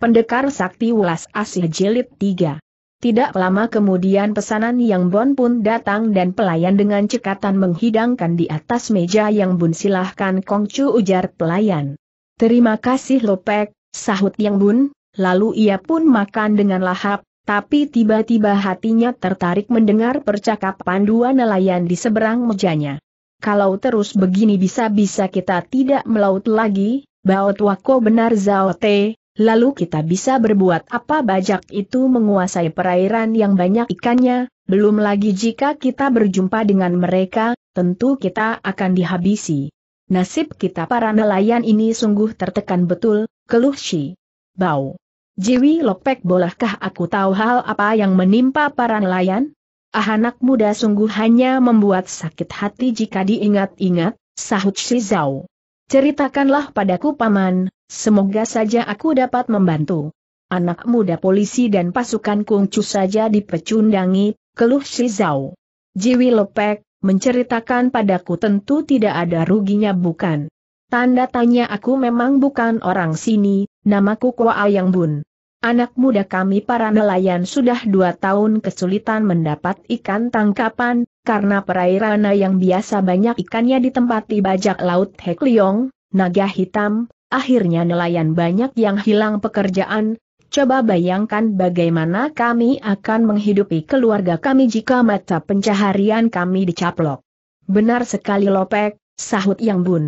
Pendekar Sakti Welas Asih Jilid 3 Tidak lama kemudian pesanan Yang Bon pun datang dan pelayan dengan cekatan menghidangkan di atas meja Yang Bun silahkan Kongcu ujar pelayan. Terima kasih Lopek, sahut Yang Bun, lalu ia pun makan dengan lahap, tapi tiba-tiba hatinya tertarik mendengar percakapan dua nelayan di seberang mejanya. Kalau terus begini bisa-bisa kita tidak melaut lagi, baut Wako benar zaote, Lalu kita bisa berbuat apa bajak itu menguasai perairan yang banyak ikannya, belum lagi jika kita berjumpa dengan mereka, tentu kita akan dihabisi. Nasib kita para nelayan ini sungguh tertekan betul, keluh Shi. Bau. Jiwi Lopek bolehkah aku tahu hal apa yang menimpa para nelayan? Ah anak muda sungguh hanya membuat sakit hati jika diingat-ingat, sahut Si Zhao. Ceritakanlah padaku paman, Semoga saja aku dapat membantu. Anak muda polisi dan pasukan kungcu saja dipecundangi, keluh si Zhao. Jiwi Lepek, menceritakan padaku tentu tidak ada ruginya bukan. Tanda tanya aku memang bukan orang sini, namaku Kwa Ayang Bun. Anak muda kami para nelayan sudah dua tahun kesulitan mendapat ikan tangkapan, karena perairan yang biasa banyak ikannya ditempati bajak laut Leong, naga hitam, akhirnya nelayan banyak yang hilang pekerjaan, coba bayangkan bagaimana kami akan menghidupi keluarga kami jika mata pencaharian kami dicaplok. Benar sekali Lopek, sahut Yang Bun.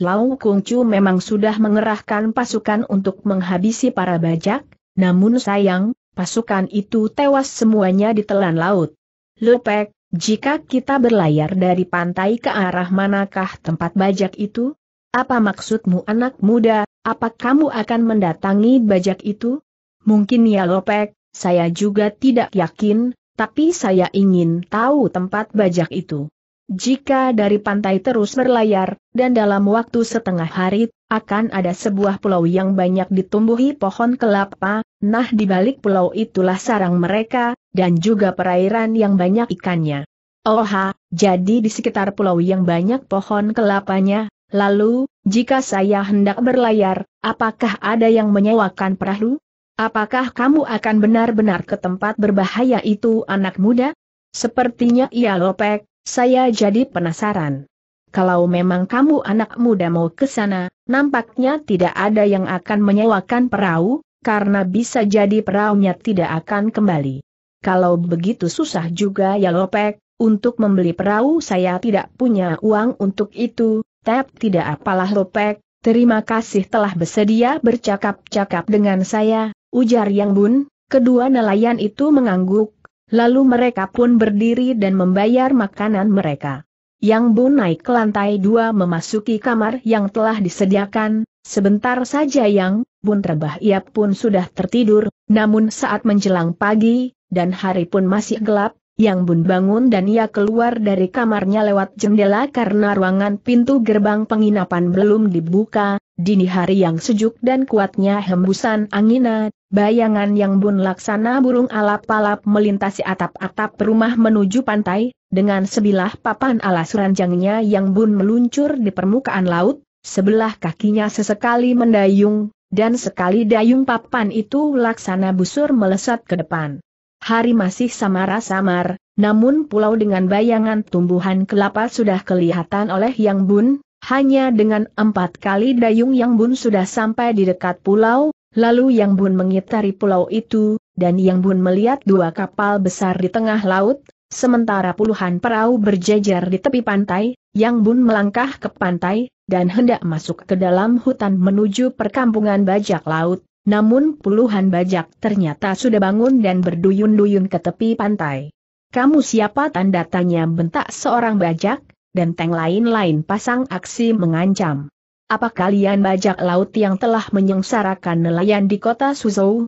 Lau Kungcu memang sudah mengerahkan pasukan untuk menghabisi para bajak, namun sayang, pasukan itu tewas semuanya ditelan laut. Lopek, jika kita berlayar dari pantai ke arah manakah tempat bajak itu? Apa maksudmu anak muda, apa kamu akan mendatangi bajak itu? Mungkin ya Lopek, saya juga tidak yakin, tapi saya ingin tahu tempat bajak itu. Jika dari pantai terus berlayar, dan dalam waktu setengah hari, akan ada sebuah pulau yang banyak ditumbuhi pohon kelapa, nah di balik pulau itulah sarang mereka, dan juga perairan yang banyak ikannya. Oha, jadi di sekitar pulau yang banyak pohon kelapanya, Lalu, jika saya hendak berlayar, apakah ada yang menyewakan perahu? Apakah kamu akan benar-benar ke tempat berbahaya itu anak muda? Sepertinya ia lopek, saya jadi penasaran. Kalau memang kamu anak muda mau ke sana, nampaknya tidak ada yang akan menyewakan perahu, karena bisa jadi perahunya tidak akan kembali. Kalau begitu susah juga ya lopek, untuk membeli perahu saya tidak punya uang untuk itu, Tep tidak apalah Lopek, terima kasih telah bersedia bercakap-cakap dengan saya, ujar Yang Bun, kedua nelayan itu mengangguk, lalu mereka pun berdiri dan membayar makanan mereka. Yang Bun naik ke lantai dua memasuki kamar yang telah disediakan, sebentar saja Yang Bun terbah ia pun sudah tertidur, namun saat menjelang pagi, dan hari pun masih gelap, yang Bun bangun dan ia keluar dari kamarnya lewat jendela karena ruangan pintu gerbang penginapan belum dibuka, dini hari yang sejuk dan kuatnya hembusan angina, bayangan Yang Bun laksana burung alap-alap melintasi atap-atap rumah menuju pantai, dengan sebilah papan alas ranjangnya Yang Bun meluncur di permukaan laut, sebelah kakinya sesekali mendayung, dan sekali dayung papan itu laksana busur melesat ke depan hari masih samar-samar, namun pulau dengan bayangan tumbuhan kelapa sudah kelihatan oleh Yang Bun, hanya dengan empat kali dayung Yang Bun sudah sampai di dekat pulau, lalu Yang Bun mengitari pulau itu, dan Yang Bun melihat dua kapal besar di tengah laut, sementara puluhan perahu berjejer di tepi pantai, Yang Bun melangkah ke pantai, dan hendak masuk ke dalam hutan menuju perkampungan bajak laut, namun puluhan bajak ternyata sudah bangun dan berduyun-duyun ke tepi pantai. Kamu siapa tanda tanya bentak seorang bajak, dan tank lain-lain pasang aksi mengancam. Apa kalian bajak laut yang telah menyengsarakan nelayan di kota Suzhou?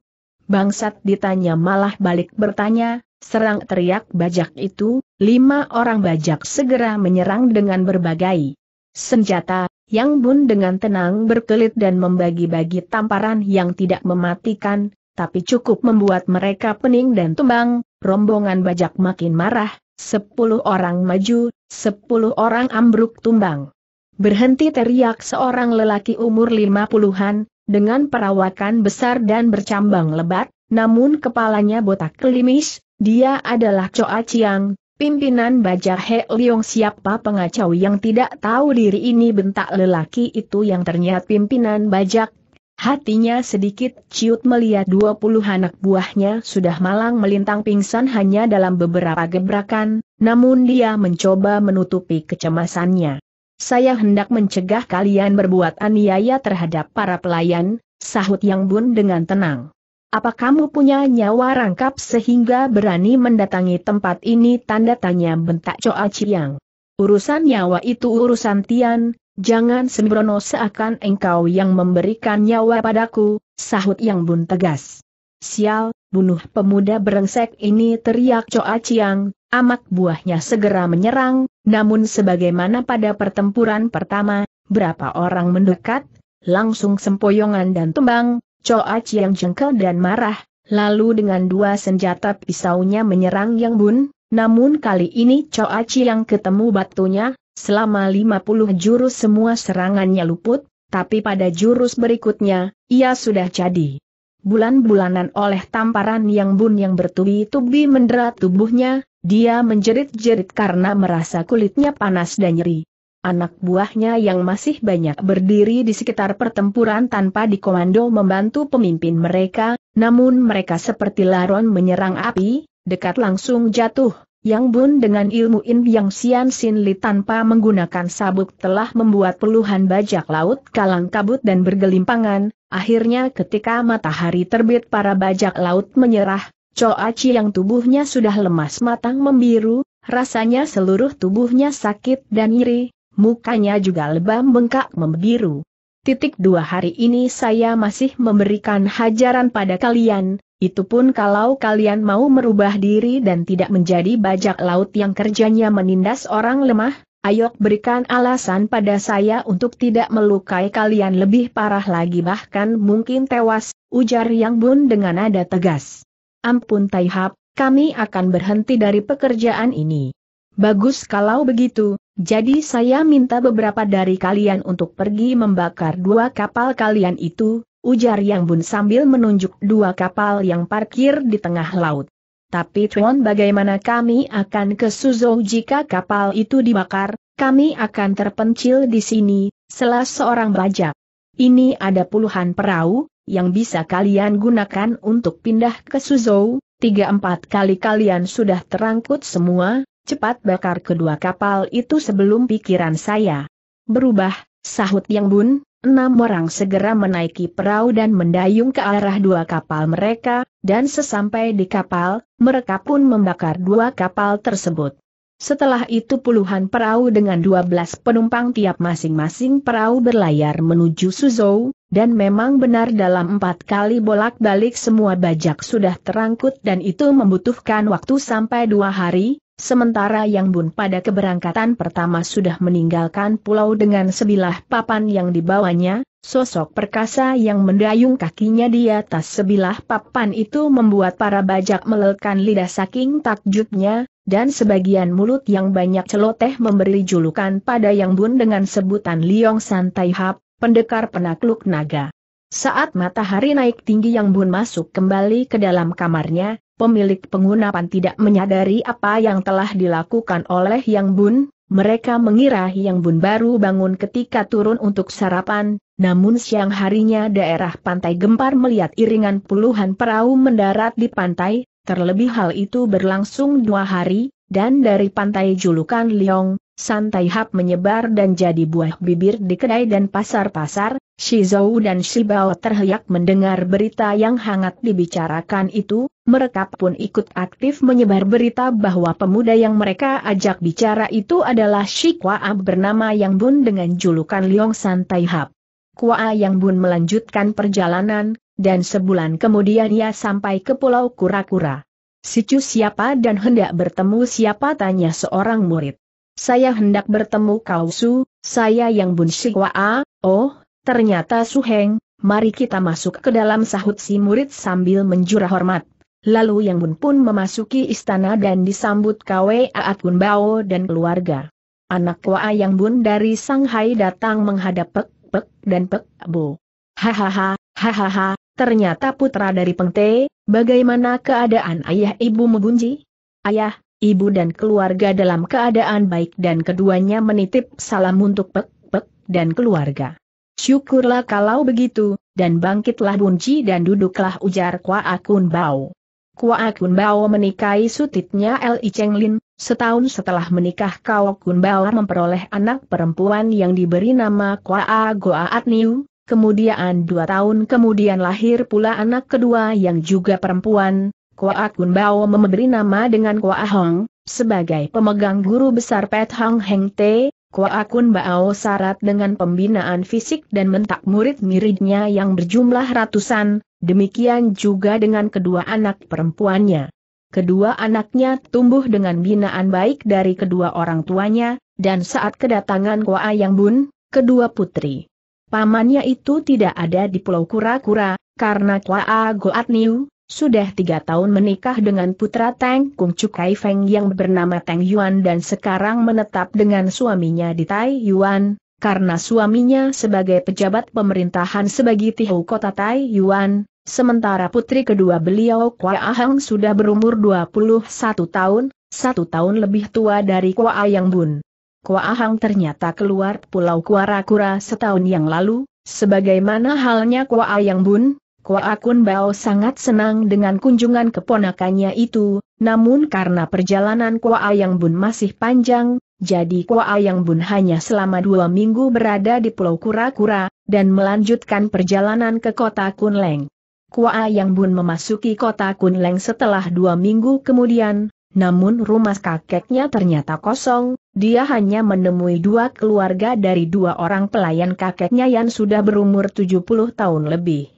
Bangsat ditanya malah balik bertanya, serang teriak bajak itu, lima orang bajak segera menyerang dengan berbagai senjata, yang Bun dengan tenang berkelit dan membagi-bagi tamparan yang tidak mematikan, tapi cukup membuat mereka pening dan tumbang, rombongan bajak makin marah, sepuluh orang maju, sepuluh orang ambruk tumbang. Berhenti teriak seorang lelaki umur lima puluhan, dengan perawakan besar dan bercambang lebat, namun kepalanya botak kelimis, dia adalah Choa Chiang, Pimpinan Baja He Leong siapa pengacau yang tidak tahu diri ini bentak lelaki itu yang ternyata pimpinan bajak. Hatinya sedikit ciut melihat dua puluh anak buahnya sudah malang melintang pingsan hanya dalam beberapa gebrakan, namun dia mencoba menutupi kecemasannya. Saya hendak mencegah kalian berbuat aniaya terhadap para pelayan, sahut Yang Bun dengan tenang. Apa kamu punya nyawa rangkap sehingga berani mendatangi tempat ini? Tanda tanya bentak Coa Chiang. Urusan nyawa itu urusan Tian, jangan sembrono seakan engkau yang memberikan nyawa padaku, sahut Yang Bun tegas. Sial, bunuh pemuda berengsek ini teriak Coa Chiang, amak buahnya segera menyerang, namun sebagaimana pada pertempuran pertama, berapa orang mendekat, langsung sempoyongan dan tembang, Choa yang jengkel dan marah, lalu dengan dua senjata pisaunya menyerang Yang Bun, namun kali ini Choa yang ketemu batunya, selama 50 jurus semua serangannya luput, tapi pada jurus berikutnya, ia sudah jadi. Bulan-bulanan oleh tamparan Yang Bun yang bertubi-tubi mendera tubuhnya, dia menjerit-jerit karena merasa kulitnya panas dan nyeri. Anak buahnya yang masih banyak berdiri di sekitar pertempuran tanpa dikomando membantu pemimpin mereka, namun mereka seperti laron menyerang api, dekat langsung jatuh. Yang Bun dengan ilmu In Yang Sian Sin Li tanpa menggunakan sabuk telah membuat puluhan bajak laut kalang kabut dan bergelimpangan, akhirnya ketika matahari terbit para bajak laut menyerah, Aci yang tubuhnya sudah lemas matang membiru, rasanya seluruh tubuhnya sakit dan nyeri, mukanya juga lebam bengkak membiru. Titik dua hari ini saya masih memberikan hajaran pada kalian, itu pun kalau kalian mau merubah diri dan tidak menjadi bajak laut yang kerjanya menindas orang lemah, ayo berikan alasan pada saya untuk tidak melukai kalian lebih parah lagi bahkan mungkin tewas, ujar Yang Bun dengan nada tegas. Ampun Taihap, kami akan berhenti dari pekerjaan ini. Bagus kalau begitu, jadi saya minta beberapa dari kalian untuk pergi membakar dua kapal kalian itu, ujar Yang Bun sambil menunjuk dua kapal yang parkir di tengah laut. Tapi Tuan bagaimana kami akan ke Suzhou jika kapal itu dibakar, kami akan terpencil di sini, selas seorang bajak. Ini ada puluhan perahu, yang bisa kalian gunakan untuk pindah ke Suzhou, tiga empat kali kalian sudah terangkut semua, Cepat bakar kedua kapal itu sebelum pikiran saya berubah, sahut Yang Bun, enam orang segera menaiki perahu dan mendayung ke arah dua kapal mereka, dan sesampai di kapal, mereka pun membakar dua kapal tersebut. Setelah itu puluhan perahu dengan dua belas penumpang tiap masing-masing perahu berlayar menuju Suzhou, dan memang benar dalam empat kali bolak-balik semua bajak sudah terangkut dan itu membutuhkan waktu sampai dua hari, Sementara Yang Bun pada keberangkatan pertama sudah meninggalkan pulau dengan sebilah papan yang dibawanya, sosok perkasa yang mendayung kakinya di atas sebilah papan itu membuat para bajak melelkan lidah saking takjubnya, dan sebagian mulut yang banyak celoteh memberi julukan pada Yang Bun dengan sebutan Liong Santai Hap, pendekar penakluk naga. Saat matahari naik tinggi Yang Bun masuk kembali ke dalam kamarnya, pemilik penggunaan tidak menyadari apa yang telah dilakukan oleh Yang Bun, mereka mengira Yang Bun baru bangun ketika turun untuk sarapan, namun siang harinya daerah pantai gempar melihat iringan puluhan perahu mendarat di pantai, terlebih hal itu berlangsung dua hari, dan dari pantai julukan Liong, Santai hap menyebar dan jadi buah bibir di kedai dan pasar-pasar, Shizou dan Shibao terheyak mendengar berita yang hangat dibicarakan itu, mereka pun ikut aktif menyebar berita bahwa pemuda yang mereka ajak bicara itu adalah Shi Ab bernama Yang Bun dengan julukan Liong Santai Hap. Kwa Yang Bun melanjutkan perjalanan, dan sebulan kemudian ia sampai ke Pulau Kura-Kura. Sicu siapa dan hendak bertemu siapa tanya seorang murid saya hendak bertemu kau Su, saya yang Bun Shikwaa, oh, ternyata Su Heng, mari kita masuk ke dalam sahut si murid sambil menjurah hormat. Lalu Yang Bun pun memasuki istana dan disambut Kwe Aat Bun Bao dan keluarga. Anak Kwa Yang Bun dari Shanghai datang menghadap Pek Pek dan Pek Bo. Hahaha, hahaha, ternyata putra dari Pengte, bagaimana keadaan ayah ibu Mugunji? Ayah, ibu dan keluarga dalam keadaan baik dan keduanya menitip salam untuk Pek Pek dan keluarga. Syukurlah kalau begitu, dan bangkitlah bunci dan duduklah ujar Kwa Akun Bao. Kwa Akun Bao menikahi sutitnya Li Chenglin, setahun setelah menikah Kwa Kun Bao memperoleh anak perempuan yang diberi nama Kwa Goa Niu, Kemudian dua tahun kemudian lahir pula anak kedua yang juga perempuan, Kwa Kun Bao memberi nama dengan Kwa Hong, sebagai pemegang guru besar Pet Hang Heng Te, Kwa Kun Bao syarat dengan pembinaan fisik dan mentak murid-muridnya yang berjumlah ratusan, demikian juga dengan kedua anak perempuannya. Kedua anaknya tumbuh dengan binaan baik dari kedua orang tuanya, dan saat kedatangan Kwa Yang Bun, kedua putri. Pamannya itu tidak ada di Pulau Kura-Kura, karena Kwa Goat Niu, sudah tiga tahun menikah dengan putra Tang Kung Cukai Feng yang bernama Tang Yuan dan sekarang menetap dengan suaminya di Tai Yuan, karena suaminya sebagai pejabat pemerintahan sebagai Tihu Kota Tai Yuan, sementara putri kedua beliau Kwa Ahang sudah berumur 21 tahun, satu tahun lebih tua dari Kwa Ayang Bun. Kwa Ahang ternyata keluar Pulau Kuara Kura setahun yang lalu, sebagaimana halnya Kwa Ayang Bun, Kua Kun Bao sangat senang dengan kunjungan keponakannya itu, namun karena perjalanan Kua Yang Bun masih panjang, jadi Kua Yang Bun hanya selama dua minggu berada di Pulau Kura-Kura, dan melanjutkan perjalanan ke kota Kunleng. Kua Yang Bun memasuki kota Kunleng setelah dua minggu kemudian, namun rumah kakeknya ternyata kosong, dia hanya menemui dua keluarga dari dua orang pelayan kakeknya yang sudah berumur 70 tahun lebih.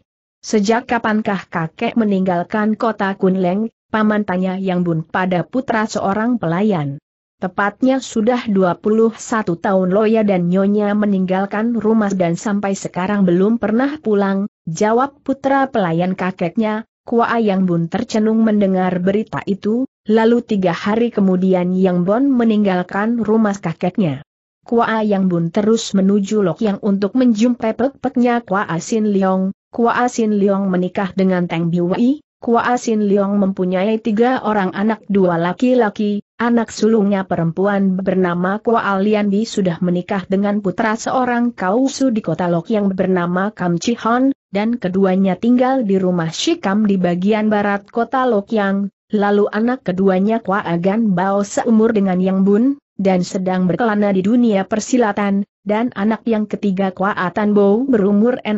Sejak kapankah kakek meninggalkan kota Kunleng, paman tanya Yang Bun pada putra seorang pelayan. Tepatnya sudah 21 tahun Loya dan Nyonya meninggalkan rumah dan sampai sekarang belum pernah pulang, jawab putra pelayan kakeknya, Kua Yang Bun tercenung mendengar berita itu, lalu tiga hari kemudian Yang Bun meninggalkan rumah kakeknya. Kua Yang Bun terus menuju Lok Yang untuk menjumpai pek-peknya Kua Sin Leong, Kua Asin Leong menikah dengan Teng Biwei, Kua Asin Leong mempunyai tiga orang anak dua laki-laki, anak sulungnya perempuan bernama Kua Alian Bi sudah menikah dengan putra seorang kausu di kota Lok yang bernama Kam Chihon, dan keduanya tinggal di rumah Shikam di bagian barat kota Lok Yang, lalu anak keduanya Kua Agan Bao seumur dengan Yang Bun, dan sedang berkelana di dunia persilatan, dan anak yang ketiga Kwa Bo berumur 16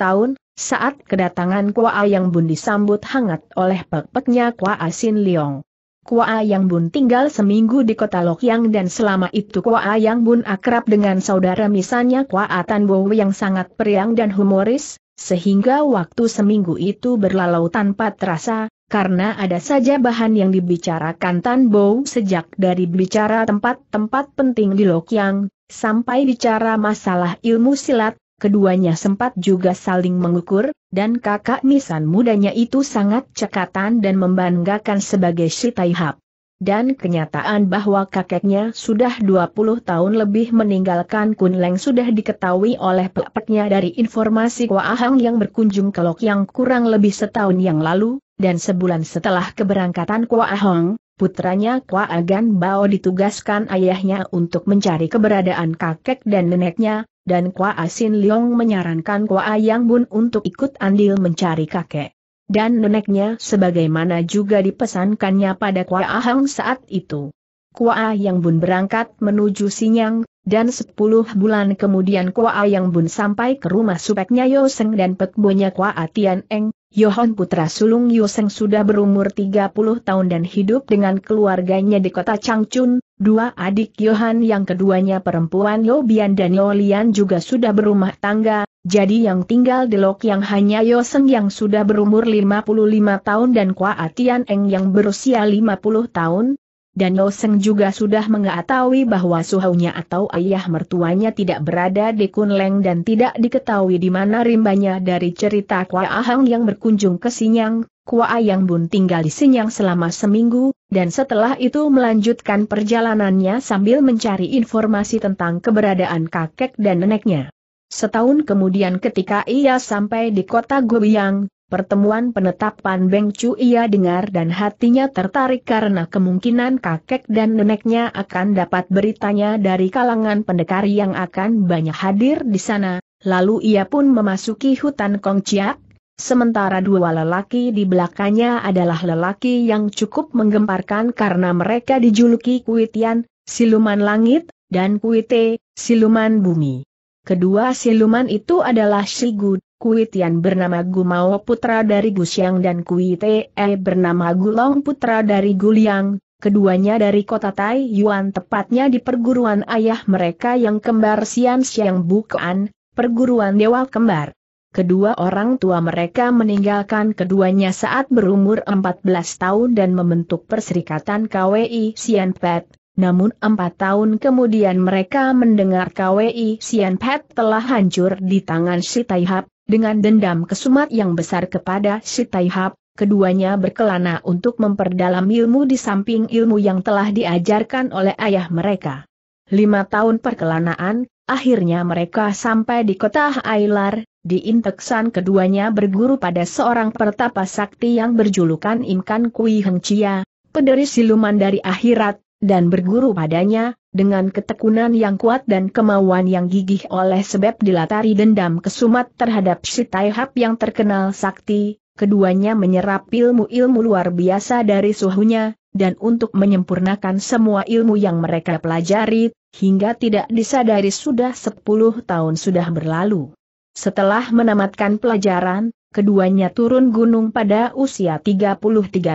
tahun, saat kedatangan Kwa Yang Bun disambut hangat oleh pek-peknya Kwa Sin Liong. Kwa Yang Bun tinggal seminggu di kota Lokyang dan selama itu Kwa Yang Bun akrab dengan saudara misalnya Atan Bo yang sangat periang dan humoris, sehingga waktu seminggu itu berlalu tanpa terasa, karena ada saja bahan yang dibicarakan Tan Bo sejak dari bicara tempat-tempat penting di Lokyang, sampai bicara masalah ilmu silat, keduanya sempat juga saling mengukur, dan kakak Nisan mudanya itu sangat cekatan dan membanggakan sebagai si Taihap. Dan kenyataan bahwa kakeknya sudah 20 tahun lebih meninggalkan Kunleng sudah diketahui oleh pepeknya dari informasi Ahang yang berkunjung ke Lok yang kurang lebih setahun yang lalu, dan sebulan setelah keberangkatan Ahang, putranya Kua Agan Bao ditugaskan ayahnya untuk mencari keberadaan kakek dan neneknya, dan Kwa Asin Leong menyarankan Kwa Yang Bun untuk ikut andil mencari kakek dan neneknya sebagaimana juga dipesankannya pada Kua Ahang saat itu. Kua Yang Bun berangkat menuju Sinyang, dan sepuluh bulan kemudian Kua Yang Bun sampai ke rumah supeknya Yoseng dan petbonya Kua Atian Eng, Yohon putra sulung Yoseng sudah berumur 30 tahun dan hidup dengan keluarganya di kota Changchun, Dua adik Yohan yang keduanya perempuan Yobian dan Yolian juga sudah berumah tangga, jadi yang tinggal di lok yang hanya Yoseng yang sudah berumur 55 tahun dan Kwa Atian Eng yang berusia 50 tahun, dan Yoseng juga sudah mengetahui bahwa suhunya atau ayah mertuanya tidak berada di Kunleng dan tidak diketahui di mana rimbanya dari cerita Kwa Ahang yang berkunjung ke Sinyang, Kwa Ayang Bun tinggal di Sinyang selama seminggu, dan setelah itu melanjutkan perjalanannya sambil mencari informasi tentang keberadaan kakek dan neneknya. Setahun kemudian ketika ia sampai di kota Gobiang, pertemuan penetapan Beng Chu ia dengar dan hatinya tertarik karena kemungkinan kakek dan neneknya akan dapat beritanya dari kalangan pendekar yang akan banyak hadir di sana, lalu ia pun memasuki hutan Kongciak, Sementara dua lelaki di belakangnya adalah lelaki yang cukup menggemparkan karena mereka dijuluki Kuitian, Siluman Langit, dan Kuite, Siluman Bumi. Kedua siluman itu adalah Shigu, Kuitian bernama Gumao putra dari Gusyang dan Kuite E bernama Gulong putra dari Guliang, keduanya dari kota Tai Yuan tepatnya di perguruan ayah mereka yang kembar Sian Siang bukan, perguruan Dewa Kembar. Kedua orang tua mereka meninggalkan keduanya saat berumur 14 tahun dan membentuk perserikatan KWI Sianpet, namun empat tahun kemudian mereka mendengar KWI Sianpet telah hancur di tangan si Taihap, dengan dendam kesumat yang besar kepada si Taihap, keduanya berkelana untuk memperdalam ilmu di samping ilmu yang telah diajarkan oleh ayah mereka. Lima tahun perkelanaan, akhirnya mereka sampai di kota Hailar, di Inteksan keduanya berguru pada seorang pertapa sakti yang berjulukan Imkan Kui Heng Chia, pederi siluman dari akhirat, dan berguru padanya, dengan ketekunan yang kuat dan kemauan yang gigih oleh sebab dilatari dendam kesumat terhadap si Hap yang terkenal sakti, keduanya menyerap ilmu-ilmu luar biasa dari suhunya, dan untuk menyempurnakan semua ilmu yang mereka pelajari, hingga tidak disadari sudah 10 tahun sudah berlalu. Setelah menamatkan pelajaran, keduanya turun gunung pada usia 33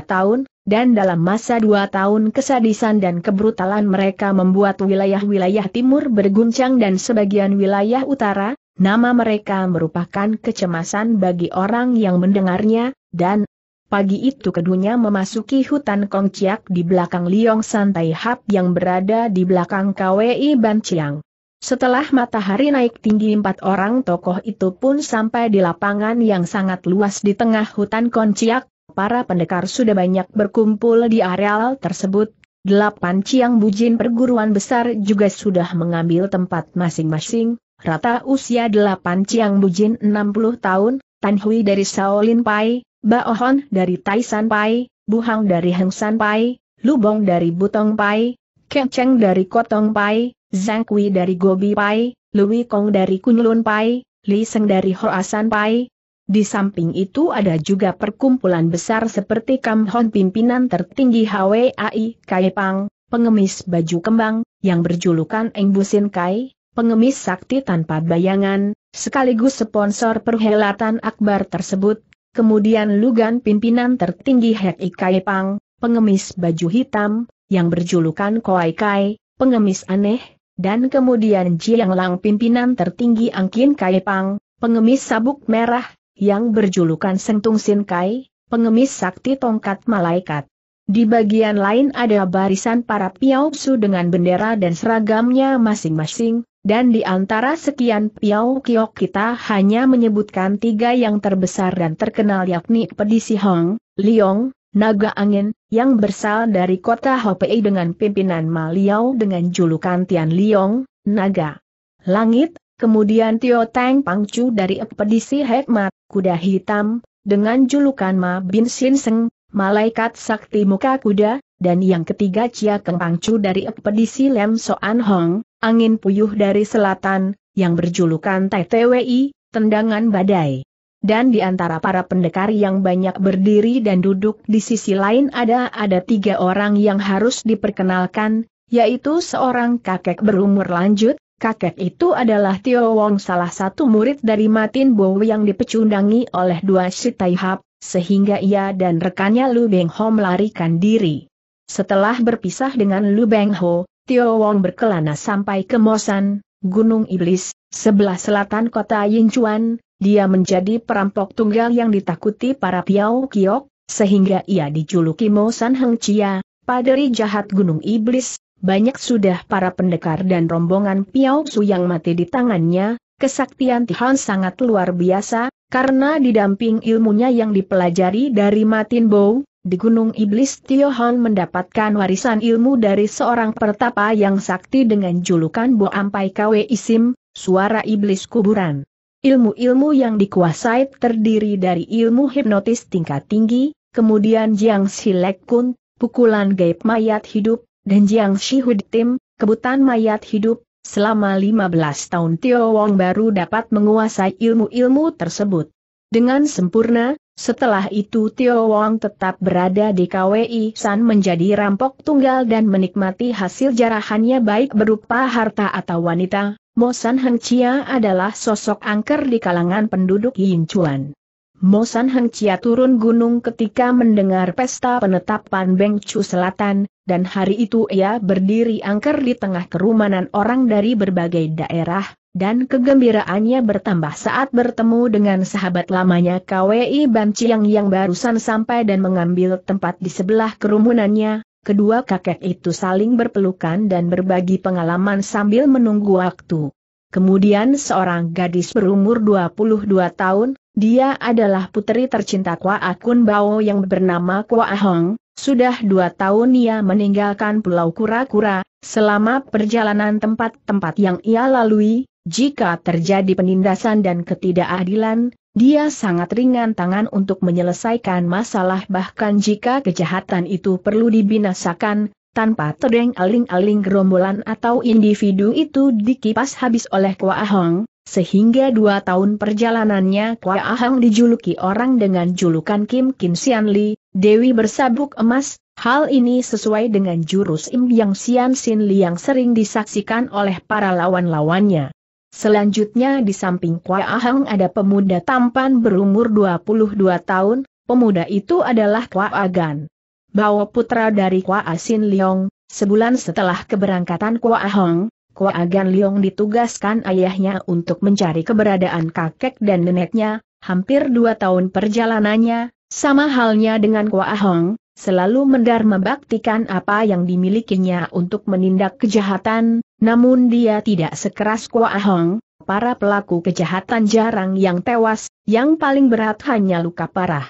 tahun, dan dalam masa dua tahun kesadisan dan kebrutalan mereka membuat wilayah-wilayah timur berguncang dan sebagian wilayah utara, nama mereka merupakan kecemasan bagi orang yang mendengarnya, dan pagi itu keduanya memasuki hutan Kongciak di belakang Liong Santai Hap yang berada di belakang KWI Banciang. Setelah matahari naik tinggi empat orang tokoh itu pun sampai di lapangan yang sangat luas di tengah hutan konciak, para pendekar sudah banyak berkumpul di areal tersebut, delapan ciang bujin perguruan besar juga sudah mengambil tempat masing-masing, rata usia delapan ciang bujin 60 tahun, Tan Hui dari Shaolin Pai, Baohon dari Taishan Pai, Buhang dari Hengsan Pai, Lubong dari Butong Pai, Kenceng dari Kotong Pai, Zhang Kui dari Gobi Pai, Lui Kong dari Kunlun Pai, Li Seng dari Hoasan Pai. Di samping itu ada juga perkumpulan besar seperti Kam Hon pimpinan tertinggi HWAI Kai Pang, pengemis baju kembang, yang berjulukan Eng Busin Kai, pengemis sakti tanpa bayangan, sekaligus sponsor perhelatan akbar tersebut, kemudian Lugan pimpinan tertinggi Hek Kai Pang, pengemis baju hitam, yang berjulukan Koai Kai, pengemis aneh, dan kemudian Jiang Lang pimpinan tertinggi Angkin Kai Pang, pengemis sabuk merah, yang berjulukan Sentung Sin Kai, pengemis sakti tongkat malaikat. Di bagian lain ada barisan para Su dengan bendera dan seragamnya masing-masing, dan di antara sekian Piao kiok kita hanya menyebutkan tiga yang terbesar dan terkenal yakni Pedisi Hong, Liong, Naga Angin, yang berasal dari kota Hopei dengan pimpinan Maliau dengan julukan Tian Liong, Naga Langit, kemudian Tio Tang Pangcu dari ekspedisi Hekmat, Kuda Hitam, dengan julukan Ma Bin Sin Seng, Malaikat Sakti Muka Kuda, dan yang ketiga Chia Keng Pangcu dari ekspedisi Lem Soan Hong, Angin Puyuh dari Selatan, yang berjulukan TTWI, Tendangan Badai dan di antara para pendekar yang banyak berdiri dan duduk di sisi lain ada-ada tiga orang yang harus diperkenalkan, yaitu seorang kakek berumur lanjut, kakek itu adalah Tio Wong salah satu murid dari Matin Bo yang dipecundangi oleh dua Hap, sehingga ia dan rekannya Lu Beng Ho melarikan diri. Setelah berpisah dengan Lu Beng Ho, Tio Wong berkelana sampai ke Mosan, Gunung Iblis, sebelah selatan kota Yinchuan, dia menjadi perampok tunggal yang ditakuti para Piao Kiok, sehingga ia dijuluki Mo San Heng Chia, paderi jahat gunung iblis, banyak sudah para pendekar dan rombongan Piao Su yang mati di tangannya, kesaktian Tihan sangat luar biasa, karena didamping ilmunya yang dipelajari dari Matin Bow, di Gunung Iblis Tio mendapatkan warisan ilmu dari seorang pertapa yang sakti dengan julukan Bo Ampai Kwe Isim, suara iblis kuburan. Ilmu-ilmu yang dikuasai terdiri dari ilmu hipnotis tingkat tinggi, kemudian Jiang Silek Kun, pukulan gaib mayat hidup, dan Jiang Shihud Tim, kebutan mayat hidup, selama 15 tahun Tio Wong baru dapat menguasai ilmu-ilmu tersebut. Dengan sempurna, setelah itu Tio Wong tetap berada di KWI San menjadi rampok tunggal dan menikmati hasil jarahannya baik berupa harta atau wanita, Mosan Chia adalah sosok angker di kalangan penduduk Yingchuan. Mosan Chia turun gunung ketika mendengar pesta penetapan Bengcu Selatan, dan hari itu ia berdiri angker di tengah kerumunan orang dari berbagai daerah, dan kegembiraannya bertambah saat bertemu dengan sahabat lamanya KWI Ban Chiang yang barusan sampai dan mengambil tempat di sebelah kerumunannya, kedua kakek itu saling berpelukan dan berbagi pengalaman sambil menunggu waktu. Kemudian seorang gadis berumur 22 tahun, dia adalah putri tercinta Kwa Akun Bao yang bernama Kwa Hong, sudah dua tahun ia meninggalkan Pulau Kura-Kura, selama perjalanan tempat-tempat yang ia lalui, jika terjadi penindasan dan ketidakadilan, dia sangat ringan tangan untuk menyelesaikan masalah bahkan jika kejahatan itu perlu dibinasakan, tanpa terdeng aling-aling gerombolan atau individu itu dikipas habis oleh Kwa Ahong, sehingga dua tahun perjalanannya Kwa Ahong dijuluki orang dengan julukan Kim Kim Sian Li, Dewi Bersabuk Emas, Hal ini sesuai dengan jurus Im Yang Sian Sin Li yang sering disaksikan oleh para lawan-lawannya. Selanjutnya di samping Kwa Ahang ada pemuda tampan berumur 22 tahun, pemuda itu adalah Kwa Agan. Bawa putra dari Kwa Asin Liong, sebulan setelah keberangkatan Kwa Ahang, Kwa Agan Liong ditugaskan ayahnya untuk mencari keberadaan kakek dan neneknya, hampir dua tahun perjalanannya, sama halnya dengan Kwa Ahang selalu mendar membaktikan apa yang dimilikinya untuk menindak kejahatan, namun dia tidak sekeras Kua Hong, para pelaku kejahatan jarang yang tewas, yang paling berat hanya luka parah.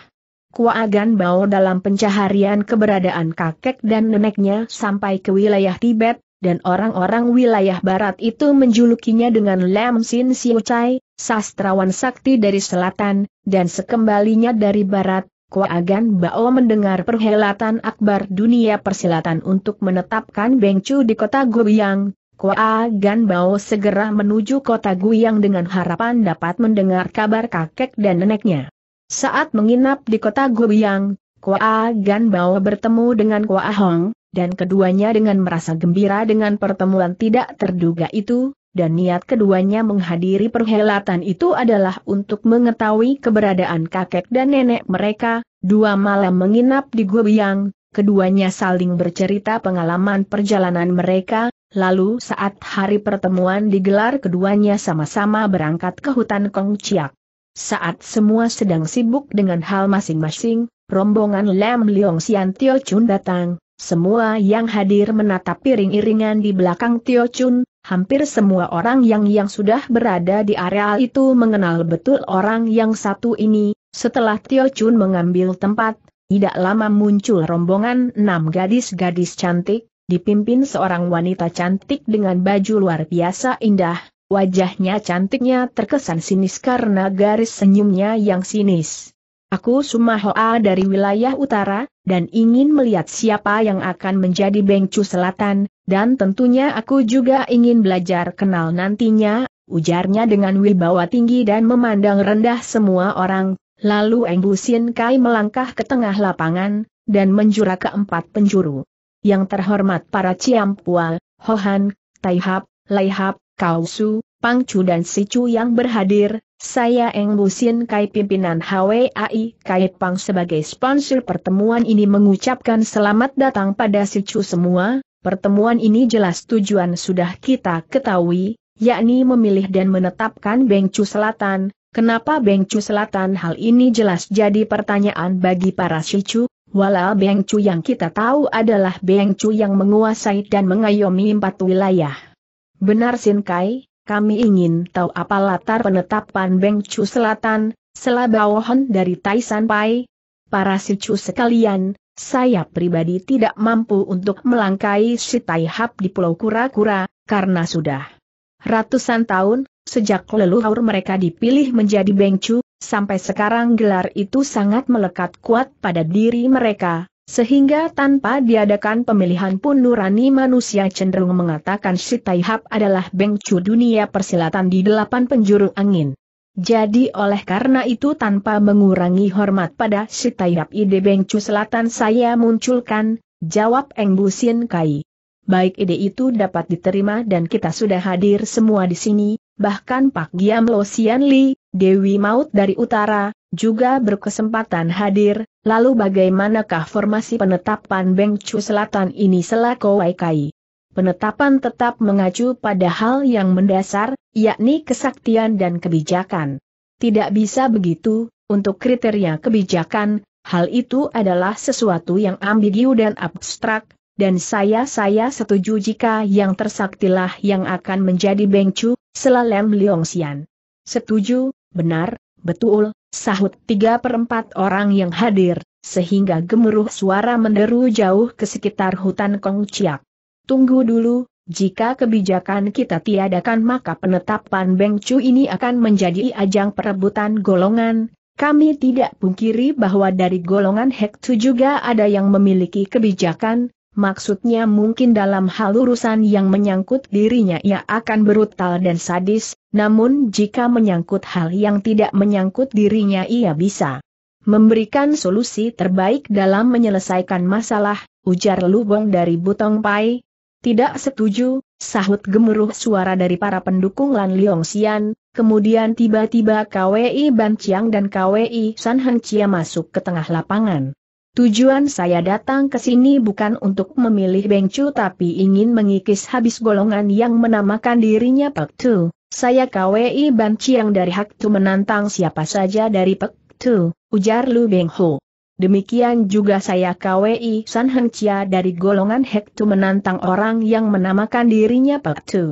Kuagan Bao dalam pencaharian keberadaan kakek dan neneknya sampai ke wilayah Tibet, dan orang-orang wilayah barat itu menjulukinya dengan Lam Sin Siu Chai, sastrawan sakti dari selatan, dan sekembalinya dari barat, Agan Bao mendengar perhelatan akbar dunia persilatan untuk menetapkan Chu di kota Goyang, Agan Bao segera menuju kota Guiyang dengan harapan dapat mendengar kabar kakek dan neneknya. Saat menginap di kota Goyang, Agan Bao bertemu dengan Hong, dan keduanya dengan merasa gembira dengan pertemuan tidak terduga itu, dan niat keduanya menghadiri perhelatan itu adalah untuk mengetahui keberadaan kakek dan nenek mereka, dua malam menginap di Gua keduanya saling bercerita pengalaman perjalanan mereka, lalu saat hari pertemuan digelar keduanya sama-sama berangkat ke hutan Kong Chiak. Saat semua sedang sibuk dengan hal masing-masing, rombongan Lam Leong Sian Tio Chun datang, semua yang hadir menatap piring-iringan di belakang Tio Chun, Hampir semua orang yang yang sudah berada di areal itu mengenal betul orang yang satu ini, setelah Tio Chun mengambil tempat, tidak lama muncul rombongan enam gadis-gadis cantik, dipimpin seorang wanita cantik dengan baju luar biasa indah, wajahnya cantiknya terkesan sinis karena garis senyumnya yang sinis. Aku Sumahoa dari wilayah utara, dan ingin melihat siapa yang akan menjadi Bengcu Selatan, dan tentunya aku juga ingin belajar kenal nantinya, ujarnya dengan wibawa tinggi dan memandang rendah semua orang. Lalu Eng Busin Kai melangkah ke tengah lapangan, dan menjura ke empat penjuru. Yang terhormat para Ciampual, Hohan, Taihap, Laihap, Kausu, Pangcu dan Sicu yang berhadir, saya Eng Busin Kai pimpinan HWAI Kai Pang sebagai sponsor pertemuan ini mengucapkan selamat datang pada sicu semua, pertemuan ini jelas tujuan sudah kita ketahui, yakni memilih dan menetapkan Bengcu Selatan, kenapa Bengcu Selatan hal ini jelas jadi pertanyaan bagi para sicu, Walau Bengcu yang kita tahu adalah Bengcu yang menguasai dan mengayomi empat wilayah. Benar Sin Kai, kami ingin tahu apa latar penetapan Beng Chu Selatan, Selabawohon dari Taisan Pai. Para Chu sekalian, saya pribadi tidak mampu untuk melangkai si Taihap di Pulau Kura-Kura, karena sudah ratusan tahun, sejak leluhur mereka dipilih menjadi Chu, sampai sekarang gelar itu sangat melekat kuat pada diri mereka, sehingga tanpa diadakan pemilihan pun nurani manusia cenderung mengatakan si Taihap adalah bengcu dunia persilatan di delapan penjuru angin. Jadi oleh karena itu tanpa mengurangi hormat pada si Taihap ide bengcu selatan saya munculkan, jawab Eng Busin Kai. Baik ide itu dapat diterima dan kita sudah hadir semua di sini, bahkan Pak Giam Lo Sian Li, Dewi Maut dari Utara, juga berkesempatan hadir, lalu bagaimanakah formasi penetapan Beng Chu Selatan ini selaku Waikai? Penetapan tetap mengacu pada hal yang mendasar, yakni kesaktian dan kebijakan. Tidak bisa begitu, untuk kriteria kebijakan, hal itu adalah sesuatu yang ambigu dan abstrak, dan saya-saya setuju jika yang tersaktilah yang akan menjadi Chu, selalem xian. Setuju, benar, betul, sahut tiga perempat orang yang hadir, sehingga gemuruh suara menderu jauh ke sekitar hutan Kong Kongciak. Tunggu dulu, jika kebijakan kita tiadakan maka penetapan Beng Chu ini akan menjadi ajang perebutan golongan. Kami tidak pungkiri bahwa dari golongan Hektu juga ada yang memiliki kebijakan, maksudnya mungkin dalam hal urusan yang menyangkut dirinya ia akan brutal dan sadis, namun jika menyangkut hal yang tidak menyangkut dirinya ia bisa memberikan solusi terbaik dalam menyelesaikan masalah, ujar Lubong dari Butong Pai. Tidak setuju, sahut gemuruh suara dari para pendukung Lan Liong Xian, kemudian tiba-tiba KWI Ban Chiang dan KWI San Heng Chia masuk ke tengah lapangan. Tujuan saya datang ke sini bukan untuk memilih Bengcu tapi ingin mengikis habis golongan yang menamakan dirinya Pek Tu. Saya KWI Ban Chiang dari Hak Tu menantang siapa saja dari Pek Tu, ujar Lu Beng Ho. Demikian juga saya KWI San Heng Chia dari golongan Hek Tu menantang orang yang menamakan dirinya Pek Tu.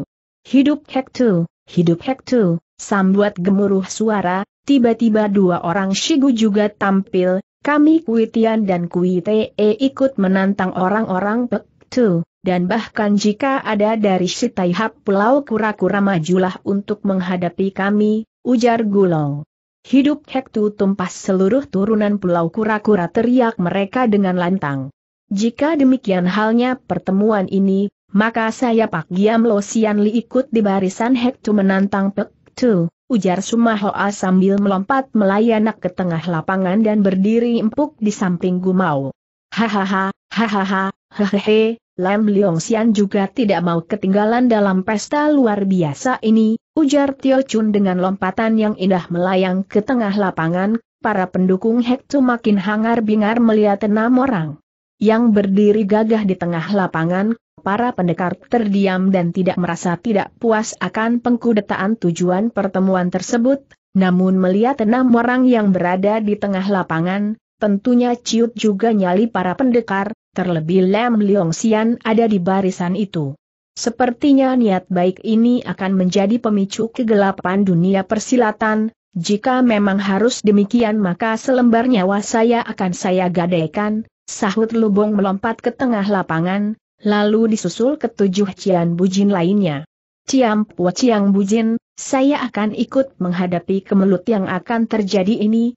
Hidup Hek Tu, hidup Hek Tu, sambuat gemuruh suara, tiba-tiba dua orang Shigu juga tampil, kami Kuitian dan Kui ikut menantang orang-orang Pek Tu, dan bahkan jika ada dari Sitaihap Pulau Kura-Kura majulah untuk menghadapi kami, ujar Gulong. Hidup Hektu tumpas seluruh turunan Pulau Kura-Kura teriak mereka dengan lantang. Jika demikian halnya pertemuan ini, maka saya Pak Giam Lo Sian Li ikut di barisan Hektu menantang Pek Tu, ujar Sumahoa sambil melompat melayanak ke tengah lapangan dan berdiri empuk di samping Gumau. Hahaha, hahaha, hehehe, Lam Leong Xian juga tidak mau ketinggalan dalam pesta luar biasa ini, ujar Tio Chun dengan lompatan yang indah melayang ke tengah lapangan, para pendukung Hektu makin hangar bingar melihat enam orang yang berdiri gagah di tengah lapangan, Para pendekar terdiam dan tidak merasa tidak puas akan pengkudetaan tujuan pertemuan tersebut, namun melihat enam orang yang berada di tengah lapangan, tentunya ciut juga nyali para pendekar, terlebih Lem Leong Sian ada di barisan itu. Sepertinya niat baik ini akan menjadi pemicu kegelapan dunia persilatan, jika memang harus demikian maka selembar nyawa saya akan saya gadaikan, sahut lubung melompat ke tengah lapangan, lalu disusul ketujuh Cian Bujin lainnya. Ciam Pua Ciang Bujin, saya akan ikut menghadapi kemelut yang akan terjadi ini,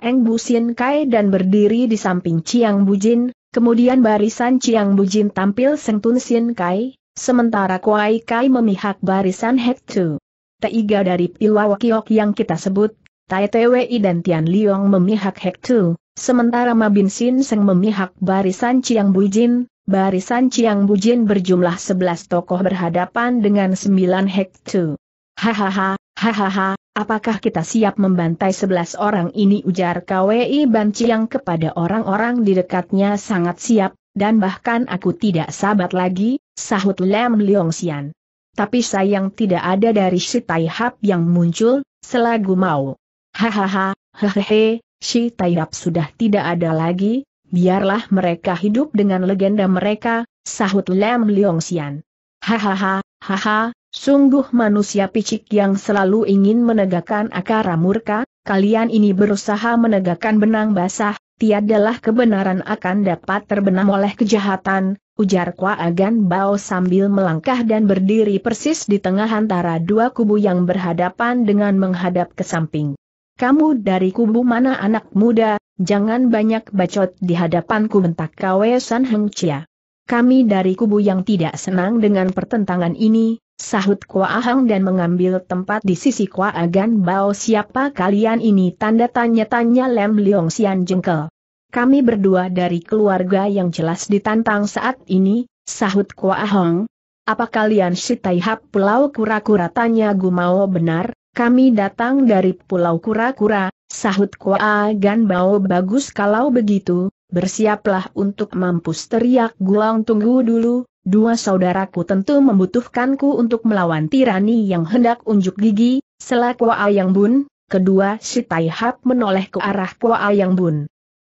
Eng Busin Kai dan berdiri di samping Ciang Bujin, kemudian barisan Ciang Bujin tampil Sengtun Sin Kai, sementara Kuai Kai memihak barisan Hek Tu. Tiga dari Pilawakiok yang kita sebut, Tai Tewi dan Tian Liong memihak Hek Tu, sementara Mabin Sin Seng memihak barisan Ciang Bujin, barisan Chiang Bujin berjumlah 11 tokoh berhadapan dengan 9 hektu. Hahaha, hahaha, apakah kita siap membantai 11 orang ini ujar KWI Ban Chiang kepada orang-orang di dekatnya sangat siap, dan bahkan aku tidak sabat lagi, sahut Lam Xian. Tapi sayang tidak ada dari si Hap yang muncul, selagu mau. Hahaha, hehehe, si Hap sudah tidak ada lagi, Biarlah mereka hidup dengan legenda mereka, sahut Lam Xian. Hahaha, haha, sungguh manusia picik yang selalu ingin menegakkan akar murka, kalian ini berusaha menegakkan benang basah, tiadalah kebenaran akan dapat terbenam oleh kejahatan, ujar Kwa Agan Bao sambil melangkah dan berdiri persis di tengah antara dua kubu yang berhadapan dengan menghadap ke samping. Kamu dari kubu mana anak muda, jangan banyak bacot di hadapanku bentak Kwe San Heng Chia. Kami dari kubu yang tidak senang dengan pertentangan ini, sahut Kua Ahang dan mengambil tempat di sisi Kua Agan Bao siapa kalian ini tanda tanya-tanya Lem Leong Sian jengkel. Kami berdua dari keluarga yang jelas ditantang saat ini, sahut Kua Ahang. Apa kalian si Taihap Pulau Kura-Kura tanya Gumao benar, kami datang dari Pulau Kura-Kura, sahut Kua Gan Bao bagus kalau begitu, bersiaplah untuk mampus teriak Gulang tunggu dulu, dua saudaraku tentu membutuhkanku untuk melawan tirani yang hendak unjuk gigi, selaku Yang Bun, kedua si Tai Hap menoleh ke arah Kua Yang Bun.